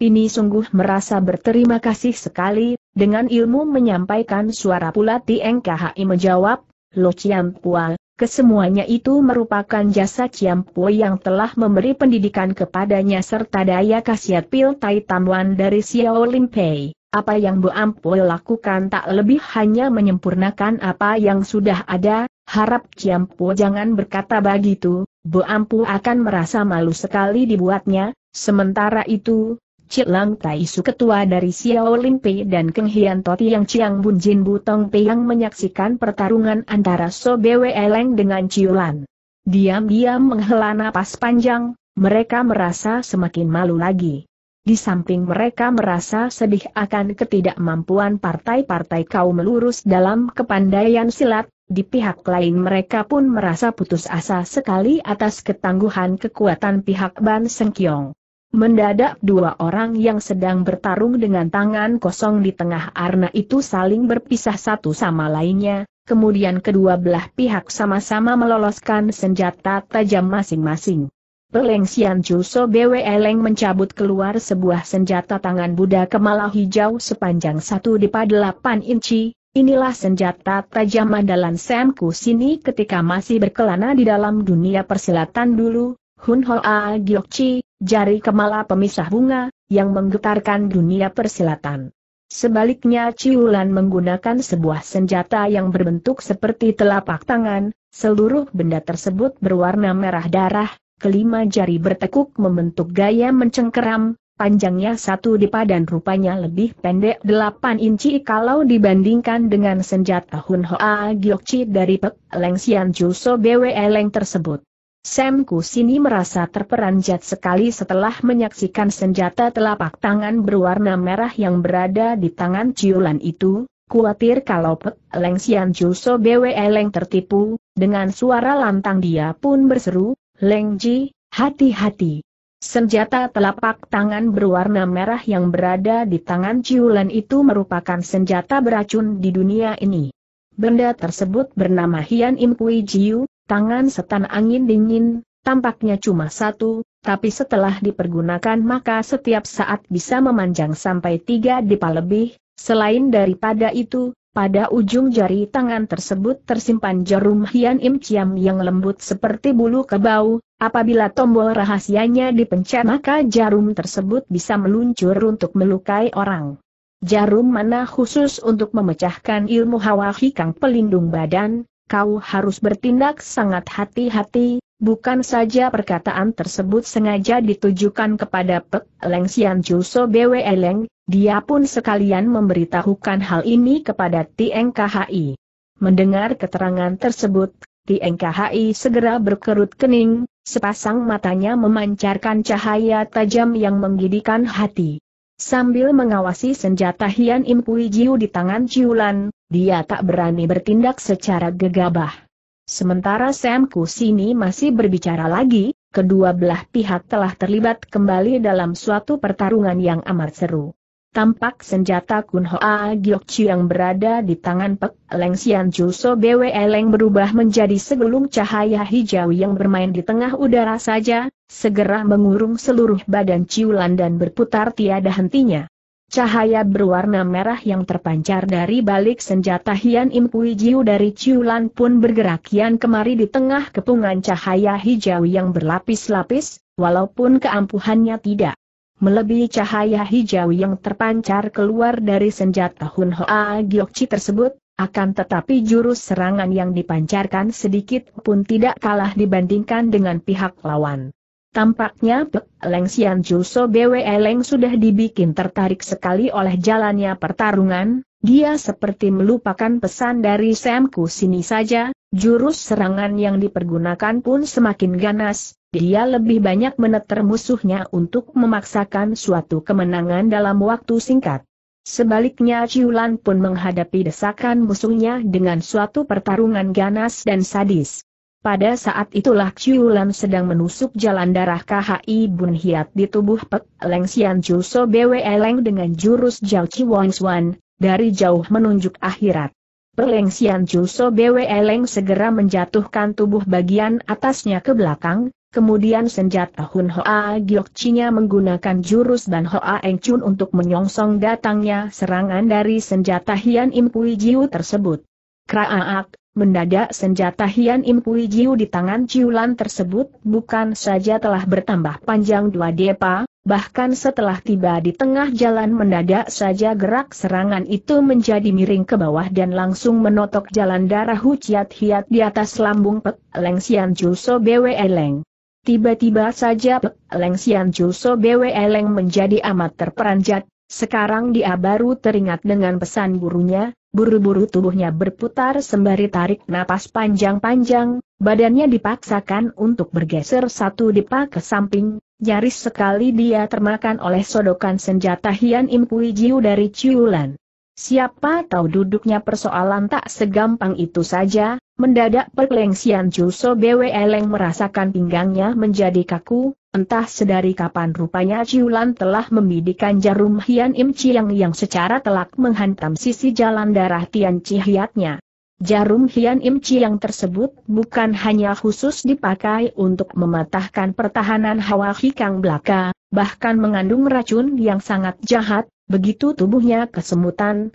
S1: ini sungguh merasa berterima kasih sekali, dengan ilmu menyampaikan suara pula Tieng KHI menjawab, Lo Chiam Pua, kesemuanya itu merupakan jasa Chiam Pua yang telah memberi pendidikan kepadanya serta daya kasihat pil tai tamuan dari Xiao Lim Pei. Apa yang Bu Ampu lakukan tak lebih hanya menyempurnakan apa yang sudah ada, harap Chiam Pua jangan berkata begitu, Bu Ampu akan merasa malu sekali dibuatnya, sementara itu, Tai Su ketua dari Xiao Lim Pei dan Keng Hian Toti yang Chiang Bun Jin Butong yang menyaksikan pertarungan antara So Bwe Leng dengan Ciulan. Diam-diam menghela napas panjang, mereka merasa semakin malu lagi. Di samping mereka merasa sedih akan ketidakmampuan partai-partai kaum lurus dalam kepandaian silat, di pihak lain mereka pun merasa putus asa sekali atas ketangguhan kekuatan pihak Ban Sengkiong. Mendadak dua orang yang sedang bertarung dengan tangan kosong di tengah arna itu saling berpisah satu sama lainnya, kemudian kedua belah pihak sama-sama meloloskan senjata tajam masing-masing. Peleng Sian Juso Bwe Eleng mencabut keluar sebuah senjata tangan Buddha kemala hijau sepanjang satu dipa delapan inci, Inilah senjata tajam andalan Sam Kusini ketika masih berkelana di dalam dunia persilatan dulu, Hun Hoa Chi Jari kemala pemisah bunga, yang menggetarkan dunia persilatan. Sebaliknya Ciulan menggunakan sebuah senjata yang berbentuk seperti telapak tangan, seluruh benda tersebut berwarna merah darah, kelima jari bertekuk membentuk gaya mencengkeram, panjangnya satu dan rupanya lebih pendek 8 inci kalau dibandingkan dengan senjata Hun Hoa Giokchi dari Pek Leng Xian Juso Bwe Leng tersebut. Sam Kusini merasa terperanjat sekali setelah menyaksikan senjata telapak tangan berwarna merah yang berada di tangan Ciulan itu, khawatir kalau Pek Leng Sian Juso Bwe Leng tertipu, dengan suara lantang dia pun berseru, Leng Ji, hati-hati. Senjata telapak tangan berwarna merah yang berada di tangan Ciulan itu merupakan senjata beracun di dunia ini. Benda tersebut bernama Hian Im Kui Jiu, tangan setan angin dingin, tampaknya cuma satu, tapi setelah dipergunakan maka setiap saat bisa memanjang sampai tiga depa lebih, selain daripada itu, pada ujung jari tangan tersebut tersimpan jarum hian im ciam yang lembut seperti bulu kebau, apabila tombol rahasianya dipencet maka jarum tersebut bisa meluncur untuk melukai orang. Jarum mana khusus untuk memecahkan ilmu hawa hikang pelindung badan, kau harus bertindak sangat hati-hati, bukan saja perkataan tersebut sengaja ditujukan kepada Pek Leng Sian Juso Bwe Leng, dia pun sekalian memberitahukan hal ini kepada Tieng Mendengar keterangan tersebut, Tieng segera berkerut kening, sepasang matanya memancarkan cahaya tajam yang menggidikan hati. Sambil mengawasi senjata Hian Im Pui Jiu di tangan Ciulan, dia tak berani bertindak secara gegabah. Sementara Sam Sini masih berbicara lagi, kedua belah pihak telah terlibat kembali dalam suatu pertarungan yang amat seru tampak senjata Giok Chiu yang berada di tangan Pek Leng Sian So Bwe Leng berubah menjadi segelung cahaya hijau yang bermain di tengah udara saja, segera mengurung seluruh badan Ciulan dan berputar tiada hentinya. Cahaya berwarna merah yang terpancar dari balik senjata Hian Impui Jiu dari Ciulan pun bergerak kian kemari di tengah kepungan cahaya hijau yang berlapis-lapis, walaupun keampuhannya tidak Melebihi cahaya hijau yang terpancar keluar dari senjata Hun Hoa Giokci tersebut, akan tetapi jurus serangan yang dipancarkan sedikit pun tidak kalah dibandingkan dengan pihak lawan. Tampaknya Pek Leng Sian Juso Bwe Leng sudah dibikin tertarik sekali oleh jalannya pertarungan, dia seperti melupakan pesan dari Semku sini saja, jurus serangan yang dipergunakan pun semakin ganas, dia lebih banyak meneter musuhnya untuk memaksakan suatu kemenangan dalam waktu singkat. Sebaliknya Ciulan pun menghadapi desakan musuhnya dengan suatu pertarungan ganas dan sadis. Pada saat itulah Ciulan sedang menusuk jalan darah KHI Bun Hiat di tubuh Pek Leng Sian Ju So Bwe dengan jurus Jiao Chi Wong Swan, dari jauh menunjuk akhirat. Pek Leng BW Eleng segera menjatuhkan tubuh bagian atasnya ke belakang, Kemudian senjata Hun Hoa Chinya menggunakan jurus dan Hoa Eng Chun untuk menyongsong datangnya serangan dari senjata Hian Im Pui Jiu tersebut. Kraaak, mendadak senjata Hian Im Pui Jiu di tangan Ciulan tersebut bukan saja telah bertambah panjang dua depa, bahkan setelah tiba di tengah jalan mendadak saja gerak serangan itu menjadi miring ke bawah dan langsung menotok jalan darah Huciat Hiat di atas lambung Pek Leng Sian Ju So Bwe Leng. Tiba-tiba saja Pek Leng Sian Juso Bwe Leng menjadi amat terperanjat, sekarang dia baru teringat dengan pesan gurunya, buru-buru tubuhnya berputar sembari tarik napas panjang-panjang, badannya dipaksakan untuk bergeser satu dipa ke samping, nyaris sekali dia termakan oleh sodokan senjata Hian Im Pui Jiu dari Ciulan. Siapa tahu duduknya persoalan tak segampang itu saja, Mendadak perlengsian Juso Bwe Leng merasakan pinggangnya menjadi kaku, entah sedari kapan rupanya Ciulan telah membidikan jarum Hian Im Chiang yang secara telak menghantam sisi jalan darah Tian Chihiatnya. Jarum Hian Im Chiang tersebut bukan hanya khusus dipakai untuk mematahkan pertahanan Hawa Hikang belaka, bahkan mengandung racun yang sangat jahat, begitu tubuhnya kesemutan,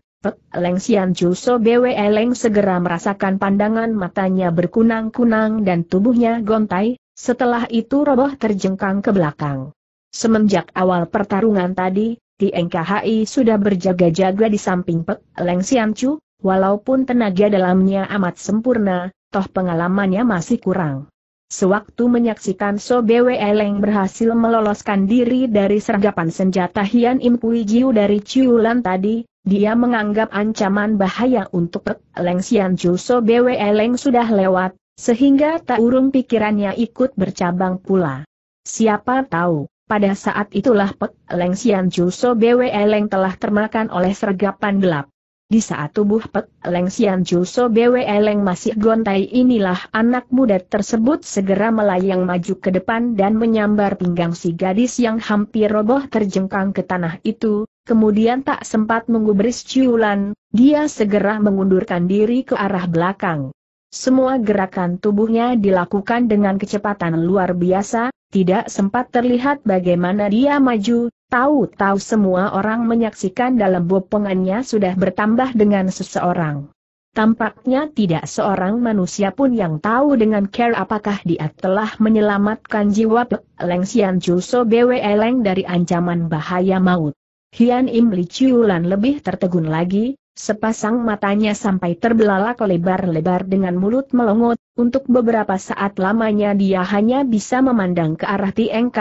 S1: Leng Sian Ju So Bwe Leng segera merasakan pandangan matanya berkunang-kunang dan tubuhnya gontai, setelah itu roboh terjengkang ke belakang. Semenjak awal pertarungan tadi, TNKHI sudah berjaga-jaga di samping Pek Leng Sian Chu, walaupun tenaga dalamnya amat sempurna, toh pengalamannya masih kurang. Sewaktu menyaksikan So Bwe Eleng berhasil meloloskan diri dari sergapan senjata Hian Im Pui Jiu dari Ciulan tadi, dia menganggap ancaman bahaya untuk Pek Leng Sian Ju So Bwe Eleng sudah lewat, sehingga tak urung pikirannya ikut bercabang pula. Siapa tahu, pada saat itulah Pek Leng Sian Ju So Bwe Eleng telah termakan oleh sergapan gelap. Di saat tubuh Pek Leng Sian Juso Bwe Leng masih gontai inilah anak muda tersebut segera melayang maju ke depan dan menyambar pinggang si gadis yang hampir roboh terjengkang ke tanah itu, kemudian tak sempat menggubris ciulan, dia segera mengundurkan diri ke arah belakang. Semua gerakan tubuhnya dilakukan dengan kecepatan luar biasa, tidak sempat terlihat bagaimana dia maju, tahu-tahu semua orang menyaksikan dalam bopongannya sudah bertambah dengan seseorang. Tampaknya tidak seorang manusia pun yang tahu dengan care apakah dia telah menyelamatkan jiwa Pek Leng Xian Juso Bwe Leng dari ancaman bahaya maut. Hian Im Li Lan lebih tertegun lagi, Sepasang matanya sampai terbelalak lebar-lebar dengan mulut melongot, untuk beberapa saat lamanya dia hanya bisa memandang ke arah Tieng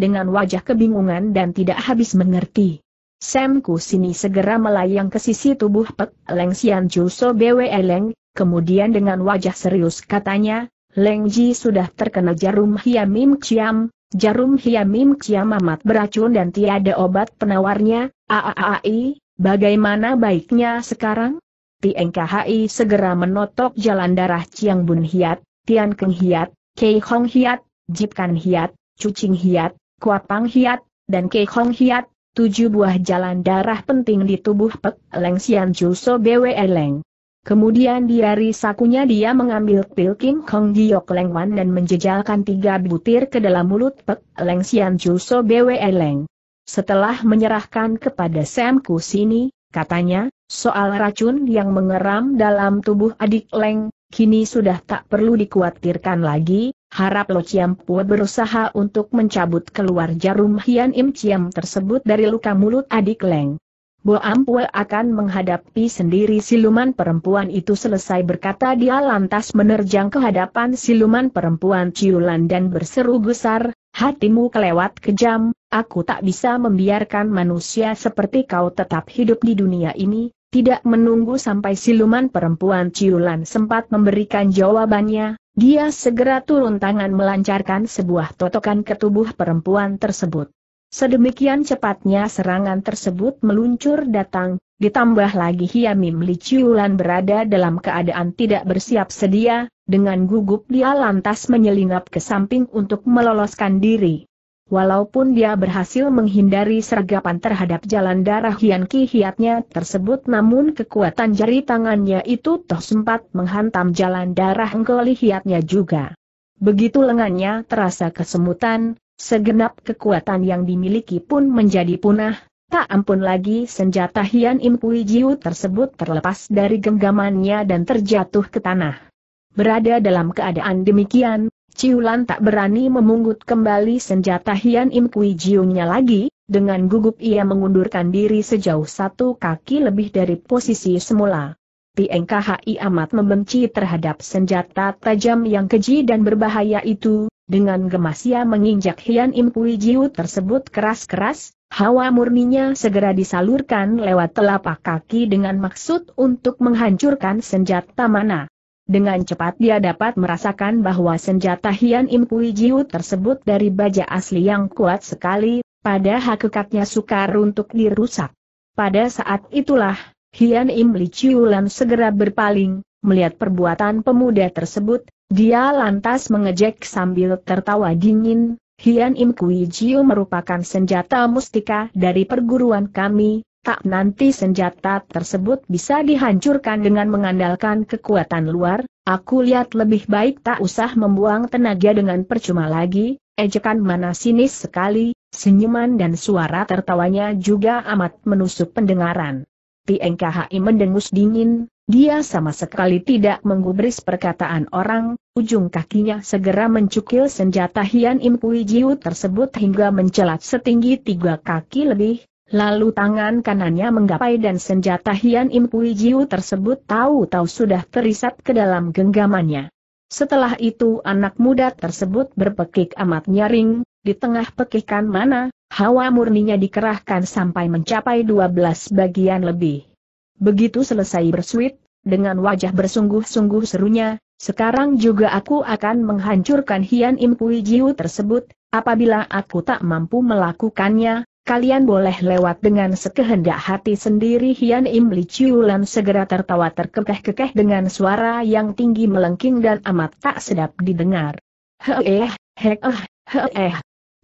S1: dengan wajah kebingungan dan tidak habis mengerti. Sam sini segera melayang ke sisi tubuh Pek Leng Xian Juso Bwe Leng, kemudian dengan wajah serius katanya, Leng Ji sudah terkena jarum hiamim ciam, jarum hiamim ciam amat beracun dan tiada obat penawarnya, aaai, Bagaimana baiknya sekarang? TNKHI segera menotok jalan darah Chiang Bun Hiat, Tian Keng Hiat, Kei Hong Hiat, Jip Kan Hiat, Cucing Hiat, Kuapang Hiat, dan Kei Hong Hiat, tujuh buah jalan darah penting di tubuh Pek Leng Sian Juso Bwe Leng. Kemudian di hari sakunya dia mengambil pil Kim Kong Giok Leng Wan dan menjejalkan tiga butir ke dalam mulut Pek Leng Sian Juso Bwe Leng. Setelah menyerahkan kepada Sam sini, katanya, soal racun yang mengeram dalam tubuh adik Leng, kini sudah tak perlu dikhawatirkan lagi, harap Lo Chiam Pua berusaha untuk mencabut keluar jarum Hian Im Chiam tersebut dari luka mulut adik Leng. Bo Ampue akan menghadapi sendiri siluman perempuan itu selesai berkata dia lantas menerjang ke hadapan siluman perempuan Ciulan dan berseru gusar, hatimu kelewat kejam, Aku tak bisa membiarkan manusia seperti kau tetap hidup di dunia ini, tidak menunggu sampai siluman perempuan Ciulan sempat memberikan jawabannya, dia segera turun tangan melancarkan sebuah totokan ke tubuh perempuan tersebut. Sedemikian cepatnya serangan tersebut meluncur datang, ditambah lagi Hiamim Li Ciulan berada dalam keadaan tidak bersiap sedia, dengan gugup dia lantas menyelinap ke samping untuk meloloskan diri. Walaupun dia berhasil menghindari sergapan terhadap jalan darah Hian Ki Hiatnya tersebut namun kekuatan jari tangannya itu toh sempat menghantam jalan darah Ngkoli Hiatnya juga. Begitu lengannya terasa kesemutan, segenap kekuatan yang dimiliki pun menjadi punah, tak ampun lagi senjata Hian Im Kui Jiu tersebut terlepas dari genggamannya dan terjatuh ke tanah. Berada dalam keadaan demikian, Ciulan tak berani memungut kembali senjata Hian Im Kui Jiungnya lagi, dengan gugup ia mengundurkan diri sejauh satu kaki lebih dari posisi semula. Pieng amat membenci terhadap senjata tajam yang keji dan berbahaya itu, dengan gemas ia menginjak Hian Im Kui Jiu tersebut keras-keras, hawa murninya segera disalurkan lewat telapak kaki dengan maksud untuk menghancurkan senjata mana. Dengan cepat dia dapat merasakan bahwa senjata Hian Im Kui Jiu tersebut dari baja asli yang kuat sekali, pada hakikatnya sukar untuk dirusak. Pada saat itulah, Hian Im Li Chiulan segera berpaling, melihat perbuatan pemuda tersebut, dia lantas mengejek sambil tertawa dingin, Hian Im Kui Jiu merupakan senjata mustika dari perguruan kami, tak nanti senjata tersebut bisa dihancurkan dengan mengandalkan kekuatan luar, aku lihat lebih baik tak usah membuang tenaga dengan percuma lagi, ejekan mana sinis sekali, senyuman dan suara tertawanya juga amat menusuk pendengaran. PNKHI mendengus dingin, dia sama sekali tidak menggubris perkataan orang, ujung kakinya segera mencukil senjata Hian Im Jiu tersebut hingga mencelat setinggi tiga kaki lebih, Lalu tangan kanannya menggapai dan senjata Hian Im Pui Jiu tersebut tahu-tahu sudah terisat ke dalam genggamannya. Setelah itu anak muda tersebut berpekik amat nyaring, di tengah pekikan mana, hawa murninya dikerahkan sampai mencapai 12 bagian lebih. Begitu selesai bersuit, dengan wajah bersungguh-sungguh serunya, sekarang juga aku akan menghancurkan Hian Im Pui Jiu tersebut, apabila aku tak mampu melakukannya, Kalian boleh lewat dengan sekehendak hati sendiri Hian Im Li Chiulan segera tertawa terkekeh-kekeh dengan suara yang tinggi melengking dan amat tak sedap didengar. Heh, heh, eh, heh,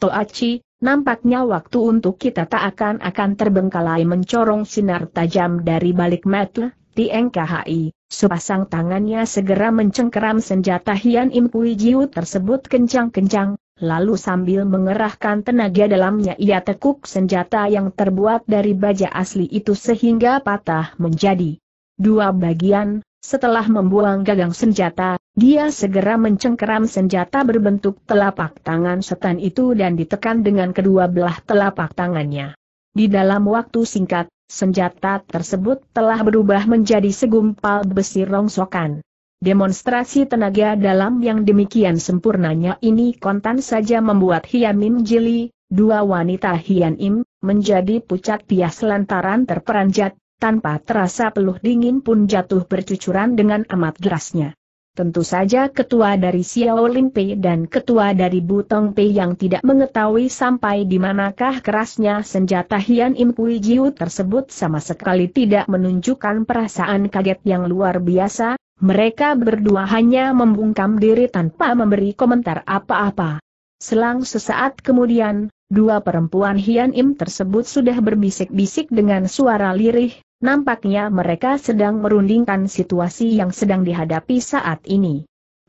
S1: Toachi, nampaknya waktu untuk kita tak akan akan terbengkalai mencorong sinar tajam dari balik mata Di NKHI, Sepasang tangannya segera mencengkeram senjata Hian Im Kui Jiu tersebut kencang-kencang, Lalu sambil mengerahkan tenaga dalamnya ia tekuk senjata yang terbuat dari baja asli itu sehingga patah menjadi dua bagian, setelah membuang gagang senjata, dia segera mencengkeram senjata berbentuk telapak tangan setan itu dan ditekan dengan kedua belah telapak tangannya. Di dalam waktu singkat, senjata tersebut telah berubah menjadi segumpal besi rongsokan. Demonstrasi tenaga dalam yang demikian sempurnanya ini kontan saja membuat Hiamin Jili, dua wanita Hian Im, menjadi pucat pias lantaran terperanjat, tanpa terasa peluh dingin pun jatuh bercucuran dengan amat derasnya. Tentu saja ketua dari Xiao Pei dan ketua dari Butong Pei yang tidak mengetahui sampai di manakah kerasnya senjata Hian Im Kui Jiu tersebut sama sekali tidak menunjukkan perasaan kaget yang luar biasa, mereka berdua hanya membungkam diri tanpa memberi komentar apa-apa. Selang sesaat kemudian, dua perempuan Hian Im tersebut sudah berbisik-bisik dengan suara lirih, nampaknya mereka sedang merundingkan situasi yang sedang dihadapi saat ini.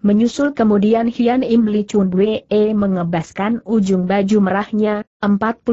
S1: Menyusul kemudian Hian Im Li Chun Wee mengebaskan ujung baju merahnya, 48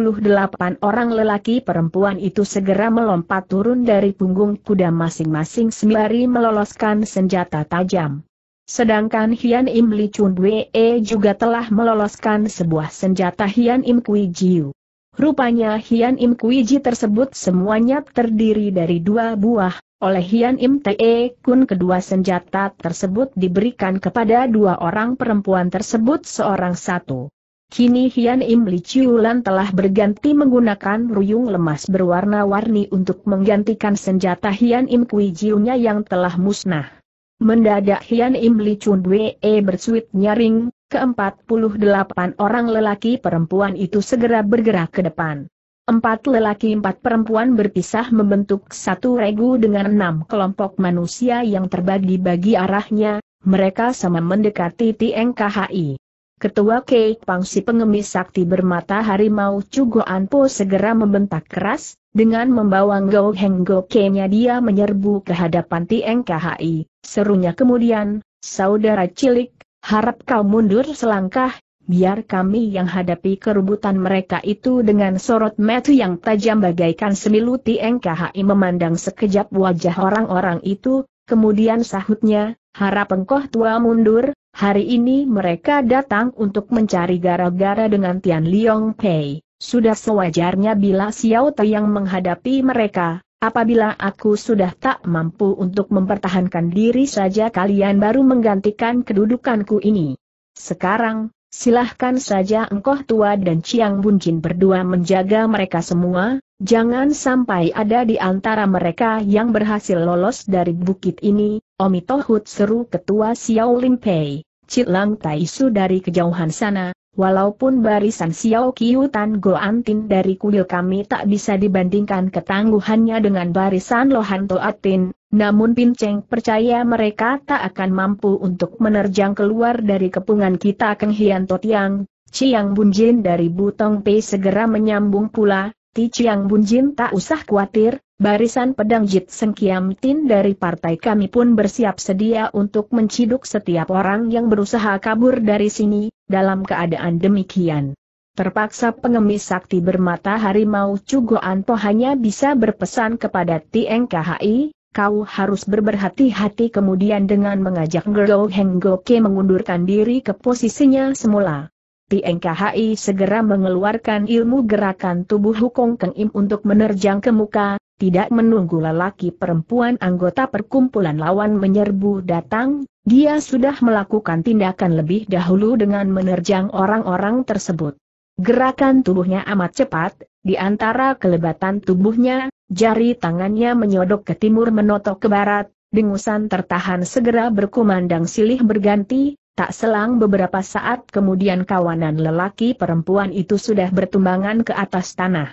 S1: orang lelaki perempuan itu segera melompat turun dari punggung kuda masing-masing sembari meloloskan senjata tajam. Sedangkan Hian Im Li Chun Wee juga telah meloloskan sebuah senjata Hian Im Kui Jiu. Rupanya Hian Im Kui Ji tersebut semuanya terdiri dari dua buah, oleh Hian Im Te Kun kedua senjata tersebut diberikan kepada dua orang perempuan tersebut seorang satu. Kini Hian Im Li Chiulan telah berganti menggunakan ruyung lemas berwarna-warni untuk menggantikan senjata Hian Im Kui Jiunya yang telah musnah. Mendadak Hian Im Li Chun Dwe e bersuit nyaring, keempat puluh delapan orang lelaki perempuan itu segera bergerak ke depan. Empat lelaki empat perempuan berpisah membentuk satu regu dengan enam kelompok manusia yang terbagi-bagi arahnya, mereka sama mendekati TNKHI. Ketua Kei Pangsi pengemis sakti bermata harimau Cugo Anpo segera membentak keras, dengan membawa Ngo Heng Go Kenya dia menyerbu ke hadapan TNKHI, serunya kemudian, saudara cilik, harap kau mundur selangkah, biar kami yang hadapi kerubutan mereka itu dengan sorot metu yang tajam bagaikan semilu TNKHI memandang sekejap wajah orang-orang itu, kemudian sahutnya, harap engkau tua mundur, hari ini mereka datang untuk mencari gara-gara dengan Tian Liong Pei. Sudah sewajarnya bila Xiao yang menghadapi mereka, Apabila aku sudah tak mampu untuk mempertahankan diri saja kalian baru menggantikan kedudukanku ini. Sekarang, Silahkan saja engkau tua dan Ciang Buncin berdua menjaga mereka semua, jangan sampai ada di antara mereka yang berhasil lolos dari bukit ini, Omi seru ketua Xiao Lin Pei. Cilang Taisu dari kejauhan sana, walaupun barisan Xiao Go Antin dari kuil kami tak bisa dibandingkan ketangguhannya dengan barisan Lohan Toatin, namun Pinceng percaya mereka tak akan mampu untuk menerjang keluar dari kepungan kita Keng Hian Chiang Ciang Bunjin dari Butong Pei segera menyambung pula, Ti Ciang Bunjin tak usah khawatir, barisan pedang Jit Seng Kiam Tin dari partai kami pun bersiap sedia untuk menciduk setiap orang yang berusaha kabur dari sini, dalam keadaan demikian. Terpaksa pengemis sakti bermata harimau Cugoan Anto hanya bisa berpesan kepada TNKHI, kau harus berberhati-hati kemudian dengan mengajak Gerou Heng Goke mengundurkan diri ke posisinya semula. Tieng segera mengeluarkan ilmu gerakan tubuh Hukong Keng Im untuk menerjang ke muka, tidak menunggu lelaki perempuan anggota perkumpulan lawan menyerbu datang, dia sudah melakukan tindakan lebih dahulu dengan menerjang orang-orang tersebut. Gerakan tubuhnya amat cepat, di antara kelebatan tubuhnya, Jari tangannya menyodok ke timur menotok ke barat, dengusan tertahan segera berkumandang silih berganti, tak selang beberapa saat kemudian kawanan lelaki perempuan itu sudah bertumbangan ke atas tanah.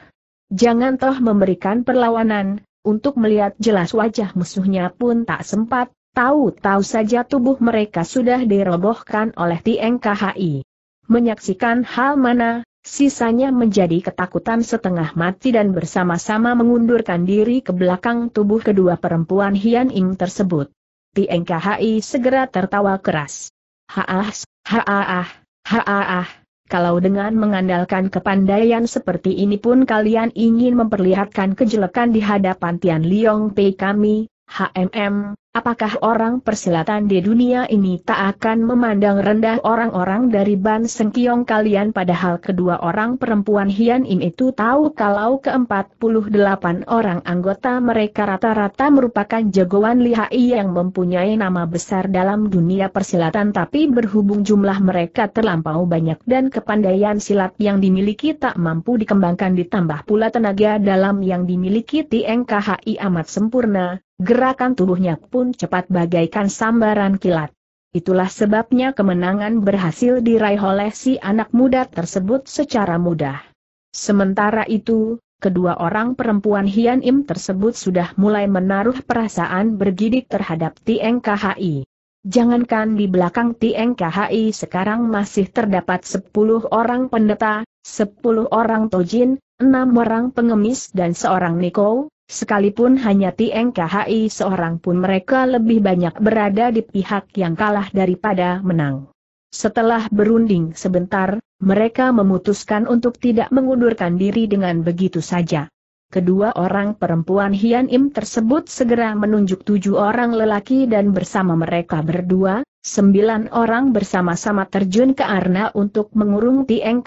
S1: Jangan toh memberikan perlawanan, untuk melihat jelas wajah musuhnya pun tak sempat, tahu-tahu saja tubuh mereka sudah dirobohkan oleh TNKHI. Menyaksikan hal mana, Sisanya menjadi ketakutan setengah mati dan bersama-sama mengundurkan diri ke belakang tubuh kedua perempuan Hian Ing tersebut. Tieng segera tertawa keras. Haah, haah, haah, kalau dengan mengandalkan kepandaian seperti ini pun kalian ingin memperlihatkan kejelekan di hadapan Tian Liong Pei kami, HMM, apakah orang persilatan di dunia ini tak akan memandang rendah orang-orang dari Ban Sengkiong kalian padahal kedua orang perempuan Hian Im itu tahu kalau ke-48 orang anggota mereka rata-rata merupakan jagoan lihai yang mempunyai nama besar dalam dunia persilatan tapi berhubung jumlah mereka terlampau banyak dan kepandaian silat yang dimiliki tak mampu dikembangkan ditambah pula tenaga dalam yang dimiliki TNKHI amat sempurna, Gerakan tubuhnya pun cepat bagaikan sambaran kilat. Itulah sebabnya kemenangan berhasil diraih oleh si anak muda tersebut secara mudah. Sementara itu, kedua orang perempuan Hian Im tersebut sudah mulai menaruh perasaan bergidik terhadap TNKHI. Jangankan di belakang TNKHI sekarang masih terdapat 10 orang pendeta, 10 orang tojin, 6 orang pengemis dan seorang niko, Sekalipun hanya Tieng KHI seorang pun mereka lebih banyak berada di pihak yang kalah daripada menang. Setelah berunding sebentar, mereka memutuskan untuk tidak mengundurkan diri dengan begitu saja. Kedua orang perempuan Hian Im tersebut segera menunjuk tujuh orang lelaki dan bersama mereka berdua, sembilan orang bersama-sama terjun ke Arna untuk mengurung Tieng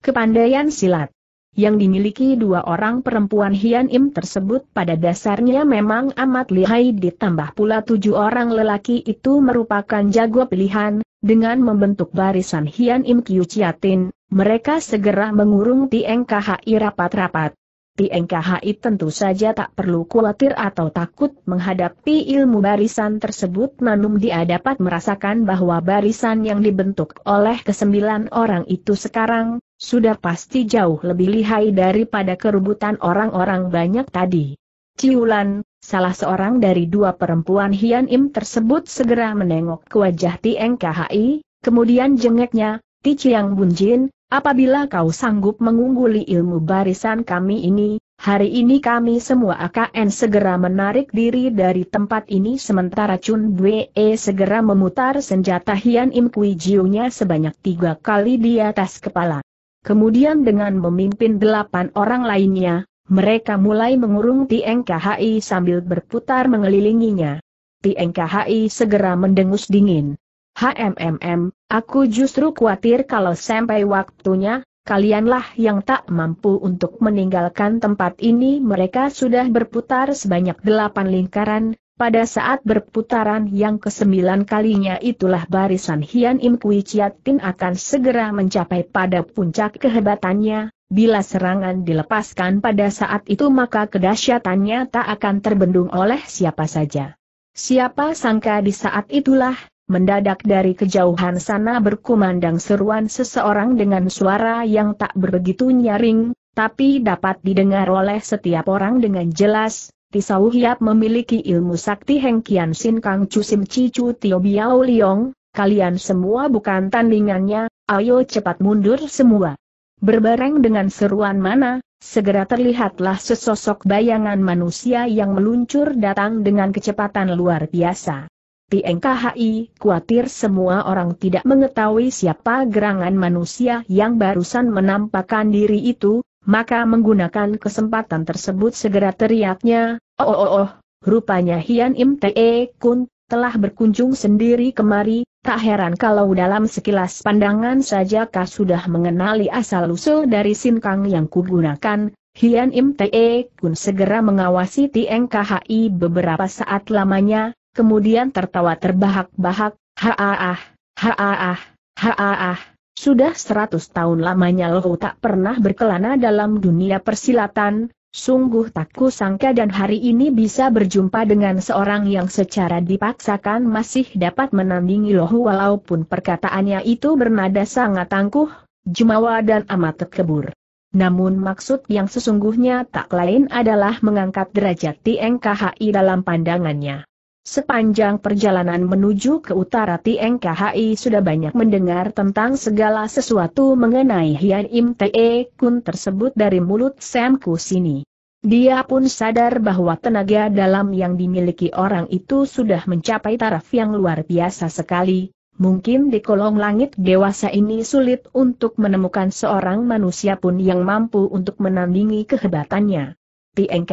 S1: Kepandaian silat yang dimiliki dua orang perempuan Hian Im tersebut pada dasarnya memang amat lihai ditambah pula tujuh orang lelaki itu merupakan jago pilihan, dengan membentuk barisan Hian Im Kiu Chiatin, mereka segera mengurung TNKHI rapat-rapat. TNKHI tentu saja tak perlu khawatir atau takut menghadapi ilmu barisan tersebut namun dia dapat merasakan bahwa barisan yang dibentuk oleh kesembilan orang itu sekarang sudah pasti jauh lebih lihai daripada kerubutan orang-orang banyak tadi. Ciulan, salah seorang dari dua perempuan Hian Im tersebut segera menengok ke wajah Tieng KHI, kemudian jengeknya, Ti Chiang Bunjin, apabila kau sanggup mengungguli ilmu barisan kami ini, Hari ini kami semua akan segera menarik diri dari tempat ini sementara Chun Bwe segera memutar senjata Hian Im Kui Jiu-nya sebanyak tiga kali di atas kepala. Kemudian dengan memimpin delapan orang lainnya, mereka mulai mengurung TNKHI sambil berputar mengelilinginya. TNKHI segera mendengus dingin. HMMM, aku justru khawatir kalau sampai waktunya, kalianlah yang tak mampu untuk meninggalkan tempat ini mereka sudah berputar sebanyak delapan lingkaran, pada saat berputaran yang kesembilan kalinya itulah barisan Hian Im Kui Chiat Tin akan segera mencapai pada puncak kehebatannya, bila serangan dilepaskan pada saat itu maka kedahsyatannya tak akan terbendung oleh siapa saja. Siapa sangka di saat itulah, mendadak dari kejauhan sana berkumandang seruan seseorang dengan suara yang tak berbegitu nyaring, tapi dapat didengar oleh setiap orang dengan jelas, Tisau Hiap memiliki ilmu sakti Heng Kian Sin Kang cusim Cicu Tio Biao Liong, kalian semua bukan tandingannya, ayo cepat mundur semua. Berbareng dengan seruan mana, segera terlihatlah sesosok bayangan manusia yang meluncur datang dengan kecepatan luar biasa. TNKHI khawatir semua orang tidak mengetahui siapa gerangan manusia yang barusan menampakkan diri itu, maka menggunakan kesempatan tersebut segera teriaknya, Oh oh oh, rupanya Hian Im Te Kun telah berkunjung sendiri kemari, tak heran kalau dalam sekilas pandangan saja kau sudah mengenali asal-usul dari Kang yang kugunakan, Hian Im Te Kun segera mengawasi Tieng KHI beberapa saat lamanya, kemudian tertawa terbahak-bahak, haah, haah, haah, Sudah seratus tahun lamanya Lohu tak pernah berkelana dalam dunia persilatan, Sungguh tak kusangka dan hari ini bisa berjumpa dengan seorang yang secara dipaksakan masih dapat menandingi lohu walaupun perkataannya itu bernada sangat tangguh, jumawa dan amat terkebur. Namun maksud yang sesungguhnya tak lain adalah mengangkat derajat TNKHI dalam pandangannya. Sepanjang perjalanan menuju ke utara TNKHI sudah banyak mendengar tentang segala sesuatu mengenai Hian Im Te Kun tersebut dari mulut Sam Kusini. Dia pun sadar bahwa tenaga dalam yang dimiliki orang itu sudah mencapai taraf yang luar biasa sekali. Mungkin di kolong langit dewasa ini sulit untuk menemukan seorang manusia pun yang mampu untuk menandingi kehebatannya. Pieng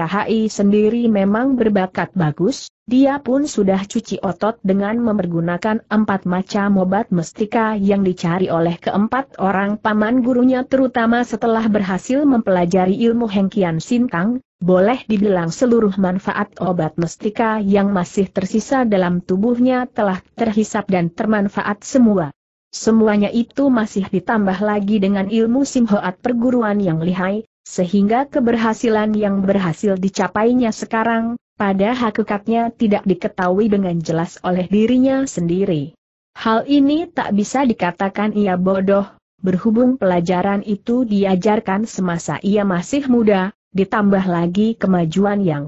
S1: sendiri memang berbakat bagus, dia pun sudah cuci otot dengan mempergunakan empat macam obat mestika yang dicari oleh keempat orang paman gurunya terutama setelah berhasil mempelajari ilmu Hengkian Sintang, boleh dibilang seluruh manfaat obat mestika yang masih tersisa dalam tubuhnya telah terhisap dan termanfaat semua. Semuanya itu masih ditambah lagi dengan ilmu simhoat perguruan yang lihai, sehingga keberhasilan yang berhasil dicapainya sekarang, pada hakikatnya tidak diketahui dengan jelas oleh dirinya sendiri. Hal ini tak bisa dikatakan ia bodoh, berhubung pelajaran itu diajarkan semasa ia masih muda, ditambah lagi kemajuan yang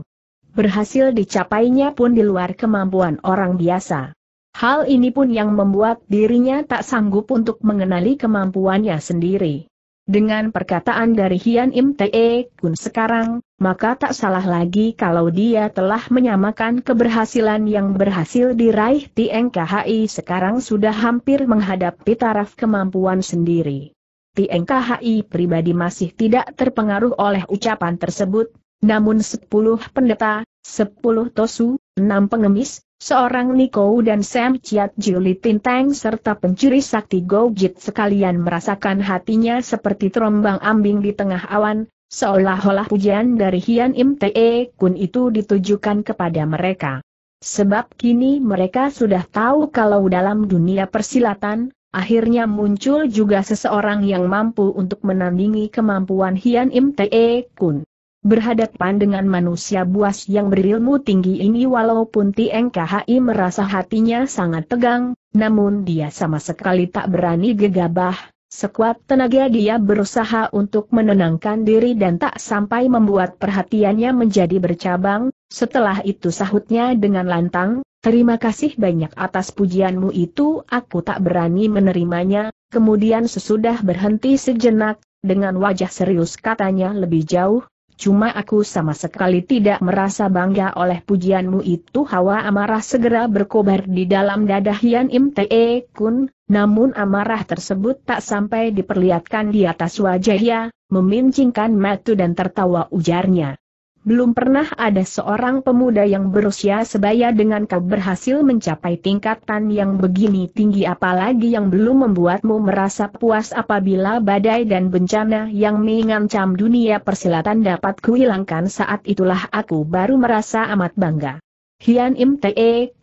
S1: berhasil dicapainya pun di luar kemampuan orang biasa. Hal ini pun yang membuat dirinya tak sanggup untuk mengenali kemampuannya sendiri. Dengan perkataan dari Hian Im Te Kun sekarang, maka tak salah lagi kalau dia telah menyamakan keberhasilan yang berhasil diraih TNKHI sekarang sudah hampir menghadapi taraf kemampuan sendiri. TNKHI pribadi masih tidak terpengaruh oleh ucapan tersebut, namun sepuluh pendeta, sepuluh tosu, enam pengemis, Seorang Niko dan Sam Chiat Juli Tintang serta pencuri sakti Gojit sekalian merasakan hatinya seperti terombang ambing di tengah awan, seolah-olah pujian dari Hian Im Te Kun itu ditujukan kepada mereka. Sebab kini mereka sudah tahu kalau dalam dunia persilatan, akhirnya muncul juga seseorang yang mampu untuk menandingi kemampuan Hian Im Te Kun. Berhadapan dengan manusia buas yang berilmu tinggi ini walaupun Tieng merasa hatinya sangat tegang, namun dia sama sekali tak berani gegabah, sekuat tenaga dia berusaha untuk menenangkan diri dan tak sampai membuat perhatiannya menjadi bercabang, setelah itu sahutnya dengan lantang, Terima kasih banyak atas pujianmu itu, aku tak berani menerimanya. Kemudian sesudah berhenti sejenak, dengan wajah serius katanya lebih jauh, Cuma aku sama sekali tidak merasa bangga oleh pujianmu itu hawa amarah segera berkobar di dalam dadah Yan Im Te Kun, namun amarah tersebut tak sampai diperlihatkan di atas wajahnya, memincingkan mata dan tertawa ujarnya belum pernah ada seorang pemuda yang berusia sebaya dengan kau berhasil mencapai tingkatan yang begini tinggi apalagi yang belum membuatmu merasa puas apabila badai dan bencana yang mengancam dunia persilatan dapat kuhilangkan saat itulah aku baru merasa amat bangga. Hian Im Te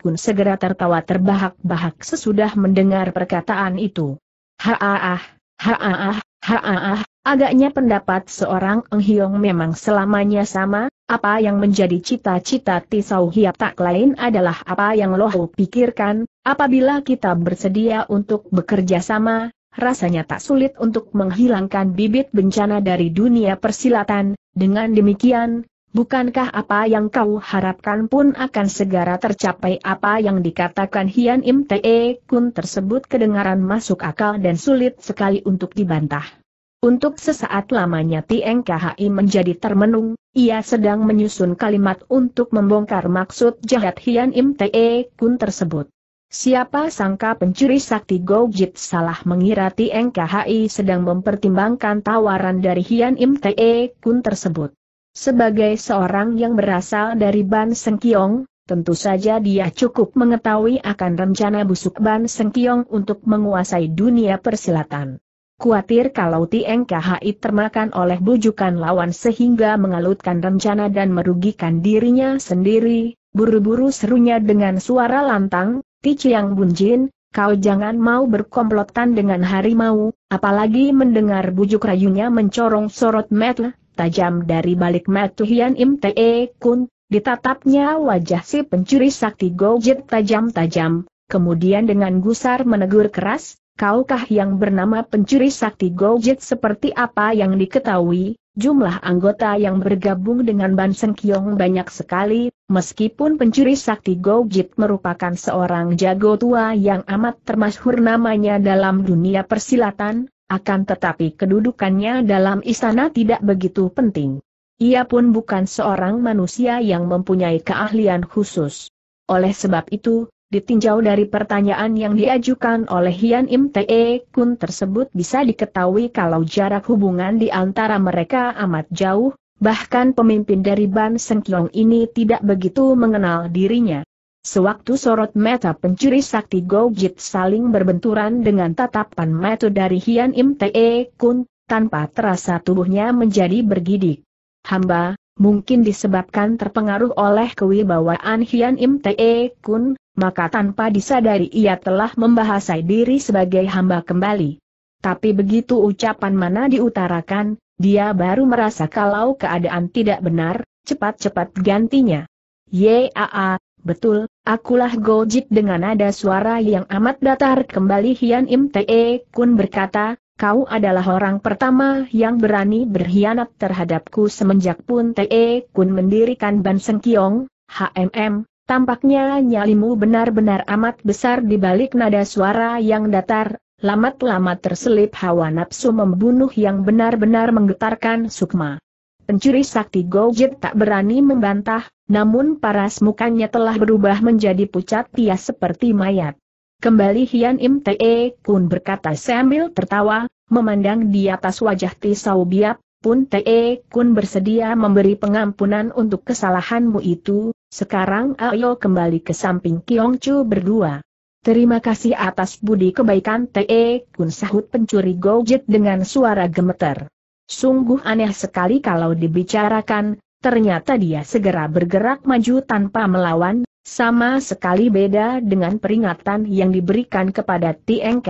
S1: Kun segera tertawa terbahak-bahak sesudah mendengar perkataan itu. Haaah, haaah, haaah, Agaknya pendapat seorang Eng Hiong memang selamanya sama, apa yang menjadi cita-cita Tisau Hiap tak lain adalah apa yang Lohu pikirkan, apabila kita bersedia untuk bekerja sama, rasanya tak sulit untuk menghilangkan bibit bencana dari dunia persilatan, dengan demikian, bukankah apa yang kau harapkan pun akan segera tercapai apa yang dikatakan Hian Im Te Kun tersebut kedengaran masuk akal dan sulit sekali untuk dibantah. Untuk sesaat lamanya Tieng KHI menjadi termenung, ia sedang menyusun kalimat untuk membongkar maksud jahat Hian Im Te Kun tersebut. Siapa sangka pencuri sakti Gojit salah mengira Tieng KHI sedang mempertimbangkan tawaran dari Hian Im Te Kun tersebut. Sebagai seorang yang berasal dari Ban Kiong, tentu saja dia cukup mengetahui akan rencana busuk Ban Kiong untuk menguasai dunia persilatan. Kuatir kalau Tieng Kahai termakan oleh bujukan lawan sehingga mengalutkan rencana dan merugikan dirinya sendiri, buru-buru serunya dengan suara lantang, Ti Chiang Jin, kau jangan mau berkomplotan dengan harimau, apalagi mendengar bujuk rayunya mencorong sorot mata tajam dari balik metu Hian Im Te e Kun, ditatapnya wajah si pencuri sakti Gojit tajam-tajam, kemudian dengan gusar menegur keras, kaukah yang bernama pencuri sakti Gojit seperti apa yang diketahui, jumlah anggota yang bergabung dengan Ban Sengkiong banyak sekali, meskipun pencuri sakti Gojit merupakan seorang jago tua yang amat termasyhur namanya dalam dunia persilatan, akan tetapi kedudukannya dalam istana tidak begitu penting. Ia pun bukan seorang manusia yang mempunyai keahlian khusus. Oleh sebab itu, Ditinjau dari pertanyaan yang diajukan oleh Hian Im Te Kun tersebut bisa diketahui kalau jarak hubungan di antara mereka amat jauh, bahkan pemimpin dari Ban Kiong ini tidak begitu mengenal dirinya. Sewaktu sorot mata pencuri sakti Gojit saling berbenturan dengan tatapan mata dari Hian Im Te Kun, tanpa terasa tubuhnya menjadi bergidik. Hamba, mungkin disebabkan terpengaruh oleh kewibawaan Hian Im Te Kun, maka tanpa disadari ia telah membahasai diri sebagai hamba kembali. Tapi begitu ucapan mana diutarakan, dia baru merasa kalau keadaan tidak benar, cepat-cepat gantinya. Yaa, betul, akulah Gojit dengan nada suara yang amat datar kembali Hian Im Te e Kun berkata, kau adalah orang pertama yang berani berkhianat terhadapku semenjak pun Te e Kun mendirikan Ban Kiong, HMM, Tampaknya nyalimu benar-benar amat besar di balik nada suara yang datar, lamat-lamat terselip hawa nafsu membunuh yang benar-benar menggetarkan sukma. Pencuri sakti Gojit tak berani membantah, namun paras mukanya telah berubah menjadi pucat tias seperti mayat. Kembali Hian Im Te Kun berkata sambil tertawa, memandang di atas wajah Tisau Biap, pun Te Kun bersedia memberi pengampunan untuk kesalahanmu itu, sekarang ayo kembali ke samping Kiong Chu berdua. Terima kasih atas budi kebaikan Te Kun sahut pencuri Gojek dengan suara gemeter. Sungguh aneh sekali kalau dibicarakan, ternyata dia segera bergerak maju tanpa melawan, sama sekali beda dengan peringatan yang diberikan kepada Tieng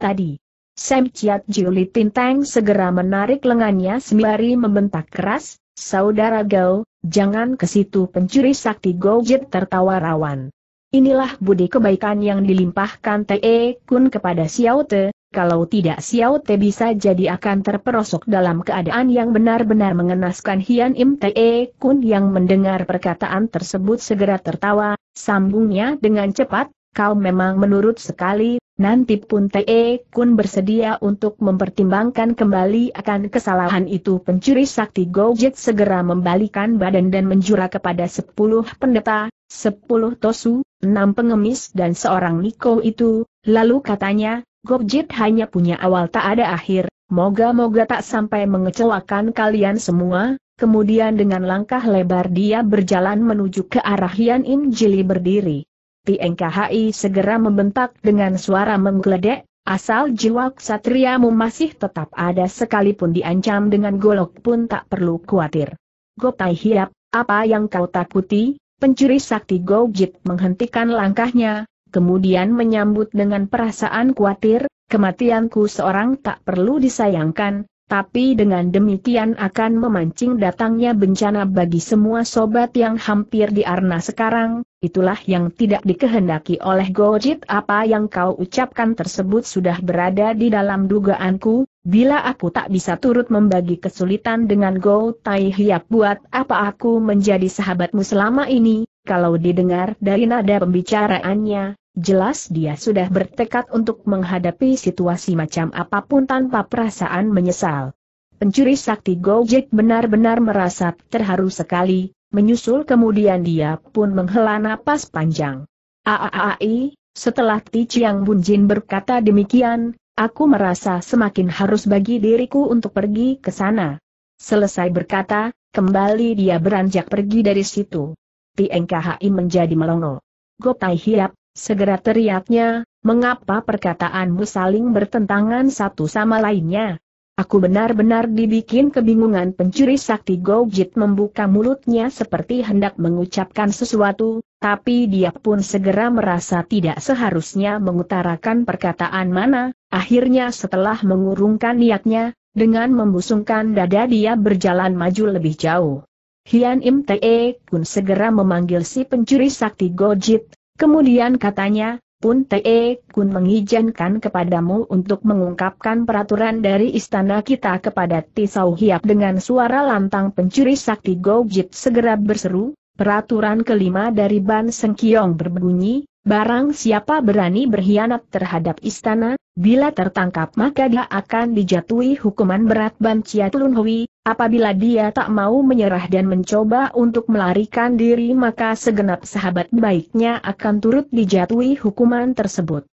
S1: tadi. Sam Chiat Juli Tintang segera menarik lengannya sembari membentak keras, Saudara Gao, jangan ke situ pencuri sakti Gojit tertawa rawan. Inilah budi kebaikan yang dilimpahkan Te Kun kepada Xiao Te, kalau tidak Xiao Te bisa jadi akan terperosok dalam keadaan yang benar-benar mengenaskan Hian Im Te Kun yang mendengar perkataan tersebut segera tertawa, sambungnya dengan cepat, kau memang menurut sekali, Nanti pun Te Kun bersedia untuk mempertimbangkan kembali akan kesalahan itu pencuri sakti Gojek segera membalikan badan dan menjura kepada sepuluh pendeta, sepuluh tosu, enam pengemis dan seorang Niko itu, lalu katanya, Gojek hanya punya awal tak ada akhir, moga-moga tak sampai mengecewakan kalian semua, kemudian dengan langkah lebar dia berjalan menuju ke arah Yan In Jili berdiri. PNKHI segera membentak dengan suara menggeledek, asal jiwa ksatriamu masih tetap ada sekalipun diancam dengan golok pun tak perlu khawatir. Gotai Hiap, apa yang kau takuti? Pencuri sakti Gojit menghentikan langkahnya, kemudian menyambut dengan perasaan khawatir, kematianku seorang tak perlu disayangkan, tapi dengan demikian akan memancing datangnya bencana bagi semua sobat yang hampir di diarna sekarang, itulah yang tidak dikehendaki oleh Gojit apa yang kau ucapkan tersebut sudah berada di dalam dugaanku, bila aku tak bisa turut membagi kesulitan dengan Go Tai Hiap buat apa aku menjadi sahabatmu selama ini, kalau didengar dari nada pembicaraannya, jelas dia sudah bertekad untuk menghadapi situasi macam apapun tanpa perasaan menyesal. Pencuri sakti Gojek benar-benar merasa terharu sekali, Menyusul kemudian dia pun menghela napas panjang. Aaai, setelah Ti Chiang Jin berkata demikian, aku merasa semakin harus bagi diriku untuk pergi ke sana. Selesai berkata, kembali dia beranjak pergi dari situ. Tieng menjadi melongo. Gotai hiap, segera teriaknya, mengapa perkataanmu saling bertentangan satu sama lainnya? Aku benar-benar dibikin kebingungan pencuri sakti Gojit membuka mulutnya seperti hendak mengucapkan sesuatu, tapi dia pun segera merasa tidak seharusnya mengutarakan perkataan mana, akhirnya setelah mengurungkan niatnya, dengan membusungkan dada dia berjalan maju lebih jauh. Hian Im Tae Kun segera memanggil si pencuri sakti Gojit, kemudian katanya, pun T.E. Kun mengizinkan kepadamu untuk mengungkapkan peraturan dari istana kita kepada Tisau Hiap dengan suara lantang pencuri sakti Gojit segera berseru, peraturan kelima dari Ban Sengkiong berbunyi, Barang siapa berani berkhianat terhadap istana, bila tertangkap maka dia akan dijatuhi hukuman berat Ban Lunhui, apabila dia tak mau menyerah dan mencoba untuk melarikan diri maka segenap sahabat baiknya akan turut dijatuhi hukuman tersebut.